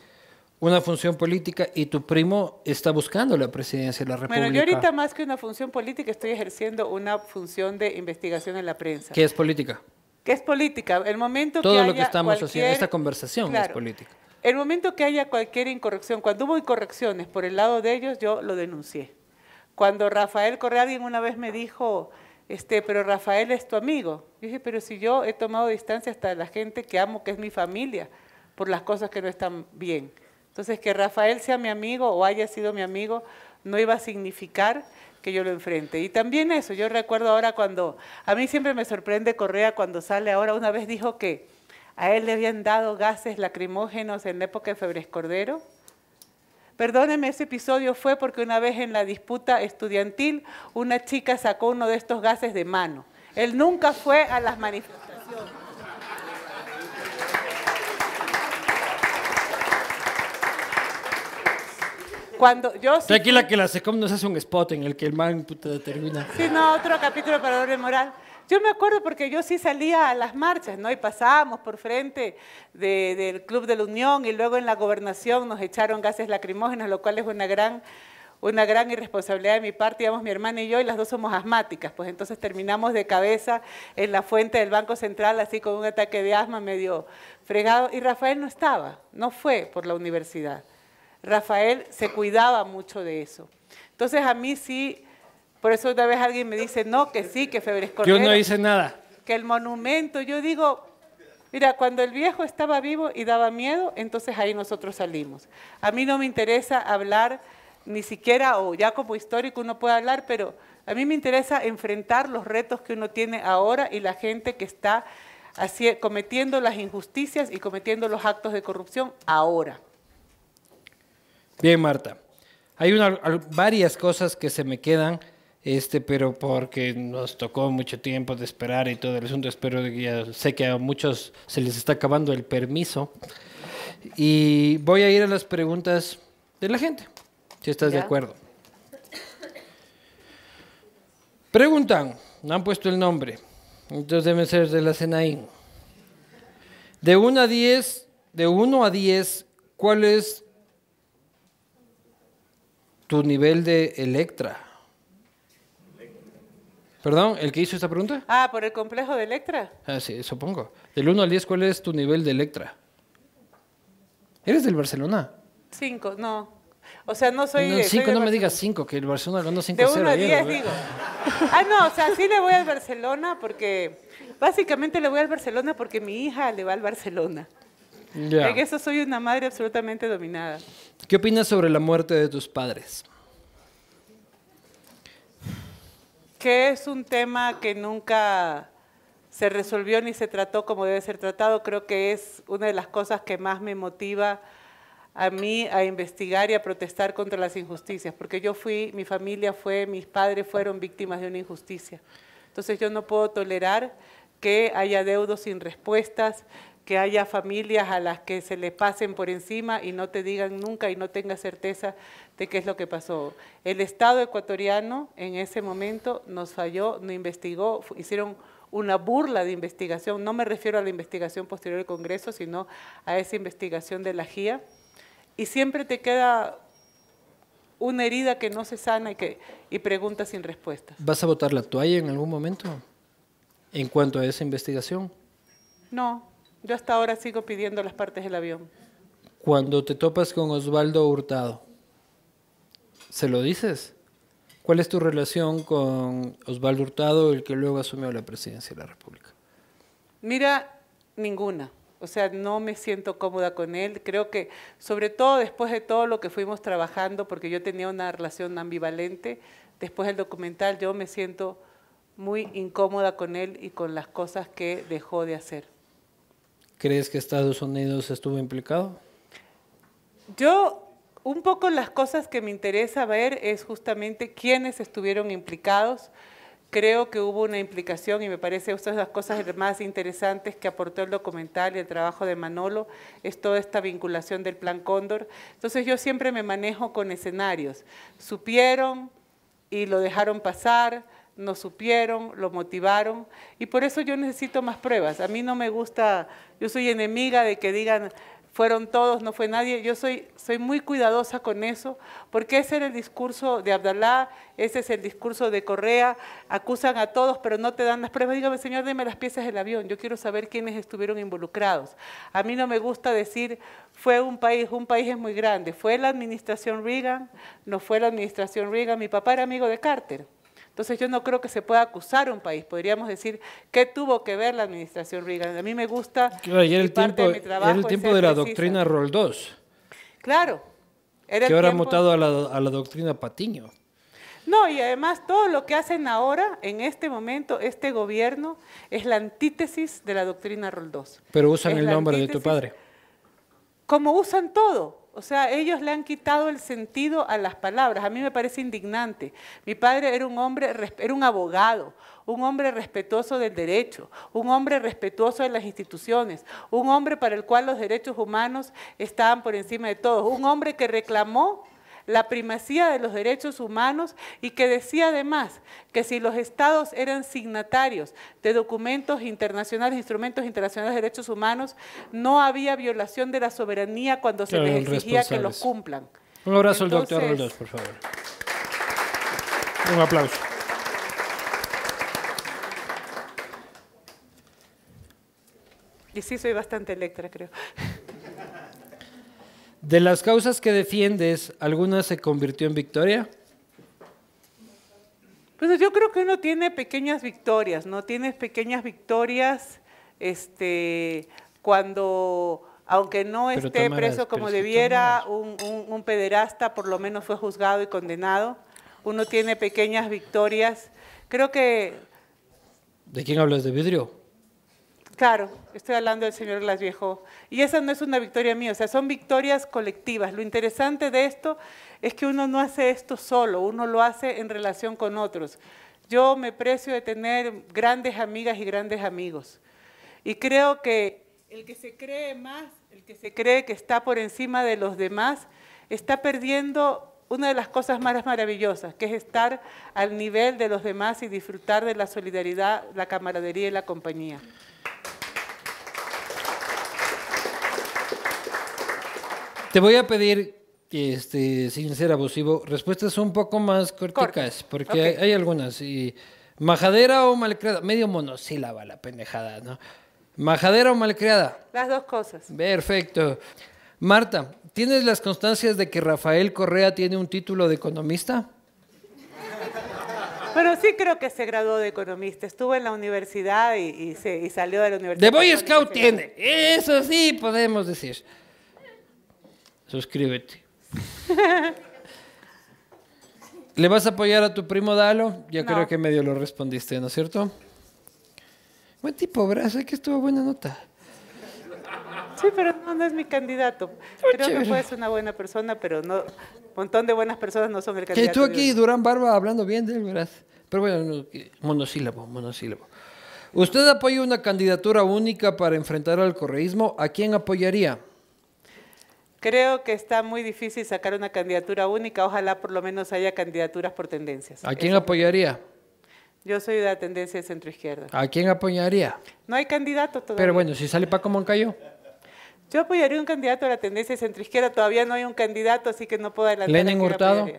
una función política y tu primo está buscando la presidencia de la República. Bueno, yo ahorita más que una función política estoy ejerciendo una función de investigación en la prensa. ¿Qué es política? ¿Qué es política? El momento Todo lo que estamos haciendo, esta conversación es política. El momento que haya cualquier incorrección, cuando hubo incorrecciones por el lado de ellos, yo lo denuncié. Cuando Rafael Correa, alguien una vez me dijo, este, pero Rafael es tu amigo. Yo dije, pero si yo he tomado distancia hasta de la gente que amo, que es mi familia, por las cosas que no están bien. Entonces, que Rafael sea mi amigo o haya sido mi amigo no iba a significar que yo lo enfrente. Y también eso, yo recuerdo ahora cuando, a mí siempre me sorprende Correa cuando sale ahora, una vez dijo que a él le habían dado gases lacrimógenos en la época de Febres Cordero, Perdóneme, ese episodio fue porque una vez en la disputa estudiantil una chica sacó uno de estos gases de mano. Él nunca fue a las manifestaciones. Cuando yo Tranquila que la SECOM nos hace un spot en el que el man puta determina. Sí, no, otro capítulo para doble moral. Yo me acuerdo porque yo sí salía a las marchas, ¿no? Y pasábamos por frente del Club de la Unión y luego en la gobernación nos echaron gases lacrimógenos, lo cual es una gran, una gran irresponsabilidad de mi parte. Digamos, mi hermana y yo, y las dos somos asmáticas, pues entonces terminamos de cabeza en la fuente del Banco Central, así con un ataque de asma medio fregado. Y Rafael no estaba, no fue por la universidad. Rafael se cuidaba mucho de eso. Entonces a mí sí por eso una vez alguien me dice, no, que sí, que Febres Cordero. Yo no hice nada. Que el monumento, yo digo, mira, cuando el viejo estaba vivo y daba miedo, entonces ahí nosotros salimos. A mí no me interesa hablar ni siquiera, o ya como histórico uno puede hablar, pero a mí me interesa enfrentar los retos que uno tiene ahora y la gente que está cometiendo las injusticias y cometiendo los actos de corrupción ahora. Bien, Marta. Hay varias cosas que se me quedan este, pero porque nos tocó mucho tiempo de esperar y todo el asunto, espero que ya sé que a muchos se les está acabando el permiso. Y voy a ir a las preguntas de la gente, si estás de acuerdo. Preguntan, no han puesto el nombre, entonces deben ser de la Senaín. De 1 a 10, de 1 a 10, ¿cuál es tu nivel de Electra? Perdón, ¿el que hizo esta pregunta? Ah, por el complejo de Electra. Ah, sí, supongo. Del 1 al 10, ¿cuál es tu nivel de Electra? ¿Eres del Barcelona? 5, no. O sea, no soy. No, no me digas 5, que el Barcelona ganó 5-0. De 1 al 10, digo. Ah, no, o sea, sí le voy al Barcelona porque. Básicamente le voy al Barcelona porque mi hija le va al Barcelona. Ya. En eso soy una madre absolutamente dominada. ¿Qué opinas sobre la muerte de tus padres? que es un tema que nunca se resolvió ni se trató como debe ser tratado, creo que es una de las cosas que más me motiva a mí a investigar y a protestar contra las injusticias, porque yo fui, mi familia fue, mis padres fueron víctimas de una injusticia. Entonces yo no puedo tolerar que haya deudos sin respuestas, que haya familias a las que se les pasen por encima y no te digan nunca y no tengas certeza de qué es lo que pasó. El Estado ecuatoriano en ese momento nos falló, no investigó, hicieron una burla de investigación, no me refiero a la investigación posterior del Congreso, sino a esa investigación de la GIA, y siempre te queda una herida que no se sana y, que, y preguntas sin respuesta. ¿Vas a votar la toalla en algún momento en cuanto a esa investigación? No, yo hasta ahora sigo pidiendo las partes del avión. Cuando te topas con Osvaldo Hurtado, ¿se lo dices? ¿Cuál es tu relación con Osvaldo Hurtado, el que luego asumió la presidencia de la República? Mira, ninguna. O sea, no me siento cómoda con él. Creo que, sobre todo después de todo lo que fuimos trabajando, porque yo tenía una relación ambivalente, después del documental yo me siento muy incómoda con él y con las cosas que dejó de hacer. ¿Crees que Estados Unidos estuvo implicado? Yo, un poco las cosas que me interesa ver es justamente quiénes estuvieron implicados. Creo que hubo una implicación y me parece una de las cosas más interesantes que aportó el documental y el trabajo de Manolo, es toda esta vinculación del Plan Cóndor. Entonces yo siempre me manejo con escenarios. Supieron y lo dejaron pasar, no supieron, lo motivaron y por eso yo necesito más pruebas. A mí no me gusta, yo soy enemiga de que digan fueron todos, no fue nadie. Yo soy, muy cuidadosa con eso, porque ese era el discurso de Abdalá, ese es el discurso de Correa, acusan a todos pero no te dan las pruebas. Dígame, señor, deme las piezas del avión, yo quiero saber quiénes estuvieron involucrados. A mí no me gusta decir, fue un país, un país es muy grande, fue la administración Reagan, no fue la administración Reagan, mi papá era amigo de Carter. Entonces yo no creo que se pueda acusar a un país. Podríamos decir, ¿qué tuvo que ver la administración Reagan? A mí me gusta... Claro, el tiempo, de, la doctrina doctrina Roldós. Claro. Era que ahora ha mutado a la, doctrina Patiño. No, y además todo lo que hacen ahora, en este momento, este gobierno, es la antítesis de la doctrina Roldós. Pero usan el nombre de tu padre. Como usan todo. O sea, ellos le han quitado el sentido a las palabras. A mí me parece indignante. Mi padre era un hombre, era un abogado, un hombre respetuoso del derecho, un hombre respetuoso de las instituciones, un hombre para el cual los derechos humanos estaban por encima de todos, un hombre que reclamó la primacía de los derechos humanos y que decía además que si los estados eran signatarios de documentos internacionales, instrumentos internacionales de derechos humanos, no había violación de la soberanía cuando se les exigía que los cumplan. Un abrazo al doctor Roldós, por favor. Un aplauso. Y sí, soy bastante electra, creo. De las causas que defiendes, ¿alguna se convirtió en victoria? Pues yo creo que uno tiene pequeñas victorias, ¿no? Tienes pequeñas victorias este, cuando, aunque no esté preso como debiera, un, pederasta por lo menos fue juzgado y condenado. Uno tiene pequeñas victorias. Creo que... ¿De quién hablas? ¿De vidrio? Claro, estoy hablando del Señor las Y esa no es una victoria mía, o sea, son victorias colectivas. Lo interesante de esto es que uno no hace esto solo, uno lo hace en relación con otros. Yo me precio de tener grandes amigas y grandes amigos. Y creo que el que se cree más, el que se cree que está por encima de los demás, está perdiendo una de las cosas más maravillosas, que es estar al nivel de los demás y disfrutar de la solidaridad, la camaradería y la compañía. Te voy a pedir, este, sin ser abusivo, respuestas un poco más corticas, porque hay, algunas. ¿Majadera o malcriada? Medio monosílaba la pendejada, ¿no? ¿Majadera o malcriada? Las dos cosas. Perfecto. Marta, ¿tienes las constancias de que Rafael Correa tiene un título de economista? Pero sí creo que se graduó de economista. Estuvo en la universidad y, se, y salió de la universidad. De Boy Scout tiene. Eso sí podemos decir. Suscríbete. ¿Le vas a apoyar a tu primo Dalo? Ya creo que medio lo respondiste, ¿no es cierto? Buen tipo, ¿verdad? que estuvo buena nota. Sí, pero no, es mi candidato. creo que fue una buena persona, pero no. Un montón de buenas personas no son el candidato. Que estuvo aquí Durán Barba hablando bien de él, ¿verdad? Pero bueno, monosílabo, monosílabo. ¿Usted apoya una candidatura única para enfrentar al correísmo? ¿A quién apoyaría? Creo que está muy difícil sacar una candidatura única. Ojalá por lo menos haya candidaturas por tendencias. ¿A quién apoyaría? Yo soy de la tendencia de centro izquierda. ¿A quién apoyaría? No hay candidato todavía. Pero bueno, si sale Paco Moncayo. Yo apoyaría un candidato de la tendencia de centro izquierda. Todavía no hay un candidato, así que no puedo adelantar. ¿Lenin Hurtado?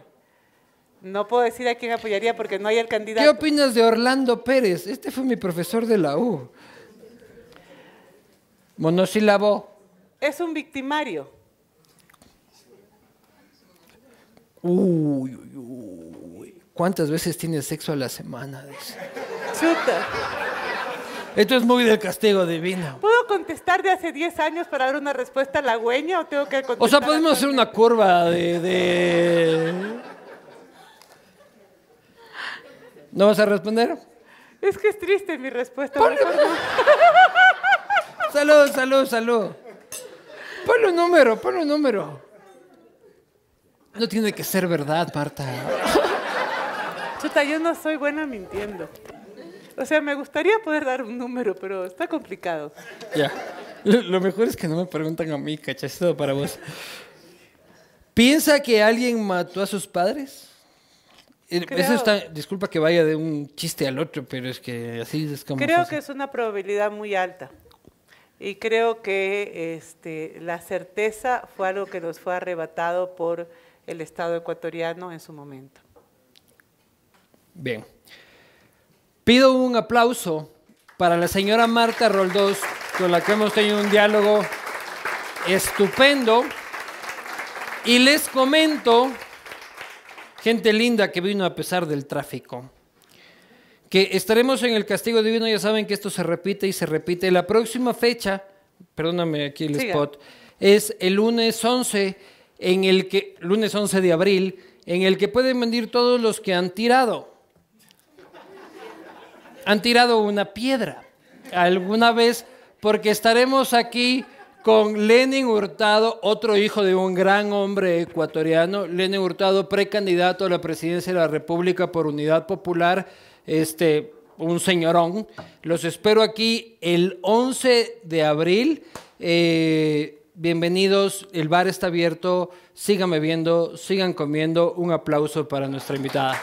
No puedo decir a quién apoyaría porque no hay el candidato. ¿Qué opinas de Orlando Pérez? Este fue mi profesor de la U. Monosílabo. Es un victimario. Uy, uy, uy. ¿Cuántas veces tienes sexo a la semana? Chuta. Esto es muy del castigo divino. ¿Puedo contestar de hace 10 años para dar una respuesta halagüeña o tengo que contestar? O sea, podemos hacer una curva de, de... ¿No vas a responder? Es que es triste mi respuesta. salud, salud, salud. Ponle un número, ponle un número. No tiene que ser verdad, Marta. Chuta, yo no soy buena mintiendo. O sea, me gustaría poder dar un número, pero está complicado. Ya. Lo, mejor es que no me preguntan a mí, ¿cachai? Todo para vos. ¿Piensa que alguien mató a sus padres? Eh, eso está, disculpa que vaya de un chiste al otro, pero es que así es como. Creo que es una probabilidad muy alta. Y creo que este, la certeza fue algo que nos fue arrebatado por el Estado ecuatoriano en su momento. Bien. Pido un aplauso para la señora Marta Roldós, con la que hemos tenido un diálogo estupendo. Y les comento, gente linda que vino a pesar del tráfico, que estaremos en el castigo divino, ya saben que esto se repite y se repite. La próxima fecha, perdóname aquí el spot, es el lunes 11 en el que, lunes 11 de abril, en el que pueden venir todos los que han tirado. Han tirado una piedra alguna vez, porque estaremos aquí con Lenin Hurtado, otro hijo de un gran hombre ecuatoriano, Lenin Hurtado, precandidato a la presidencia de la República por Unidad Popular, este, un señorón. Los espero aquí el 11 de abril. Eh, bienvenidos, el bar está abierto, sigan viendo, sigan comiendo, un aplauso para nuestra invitada.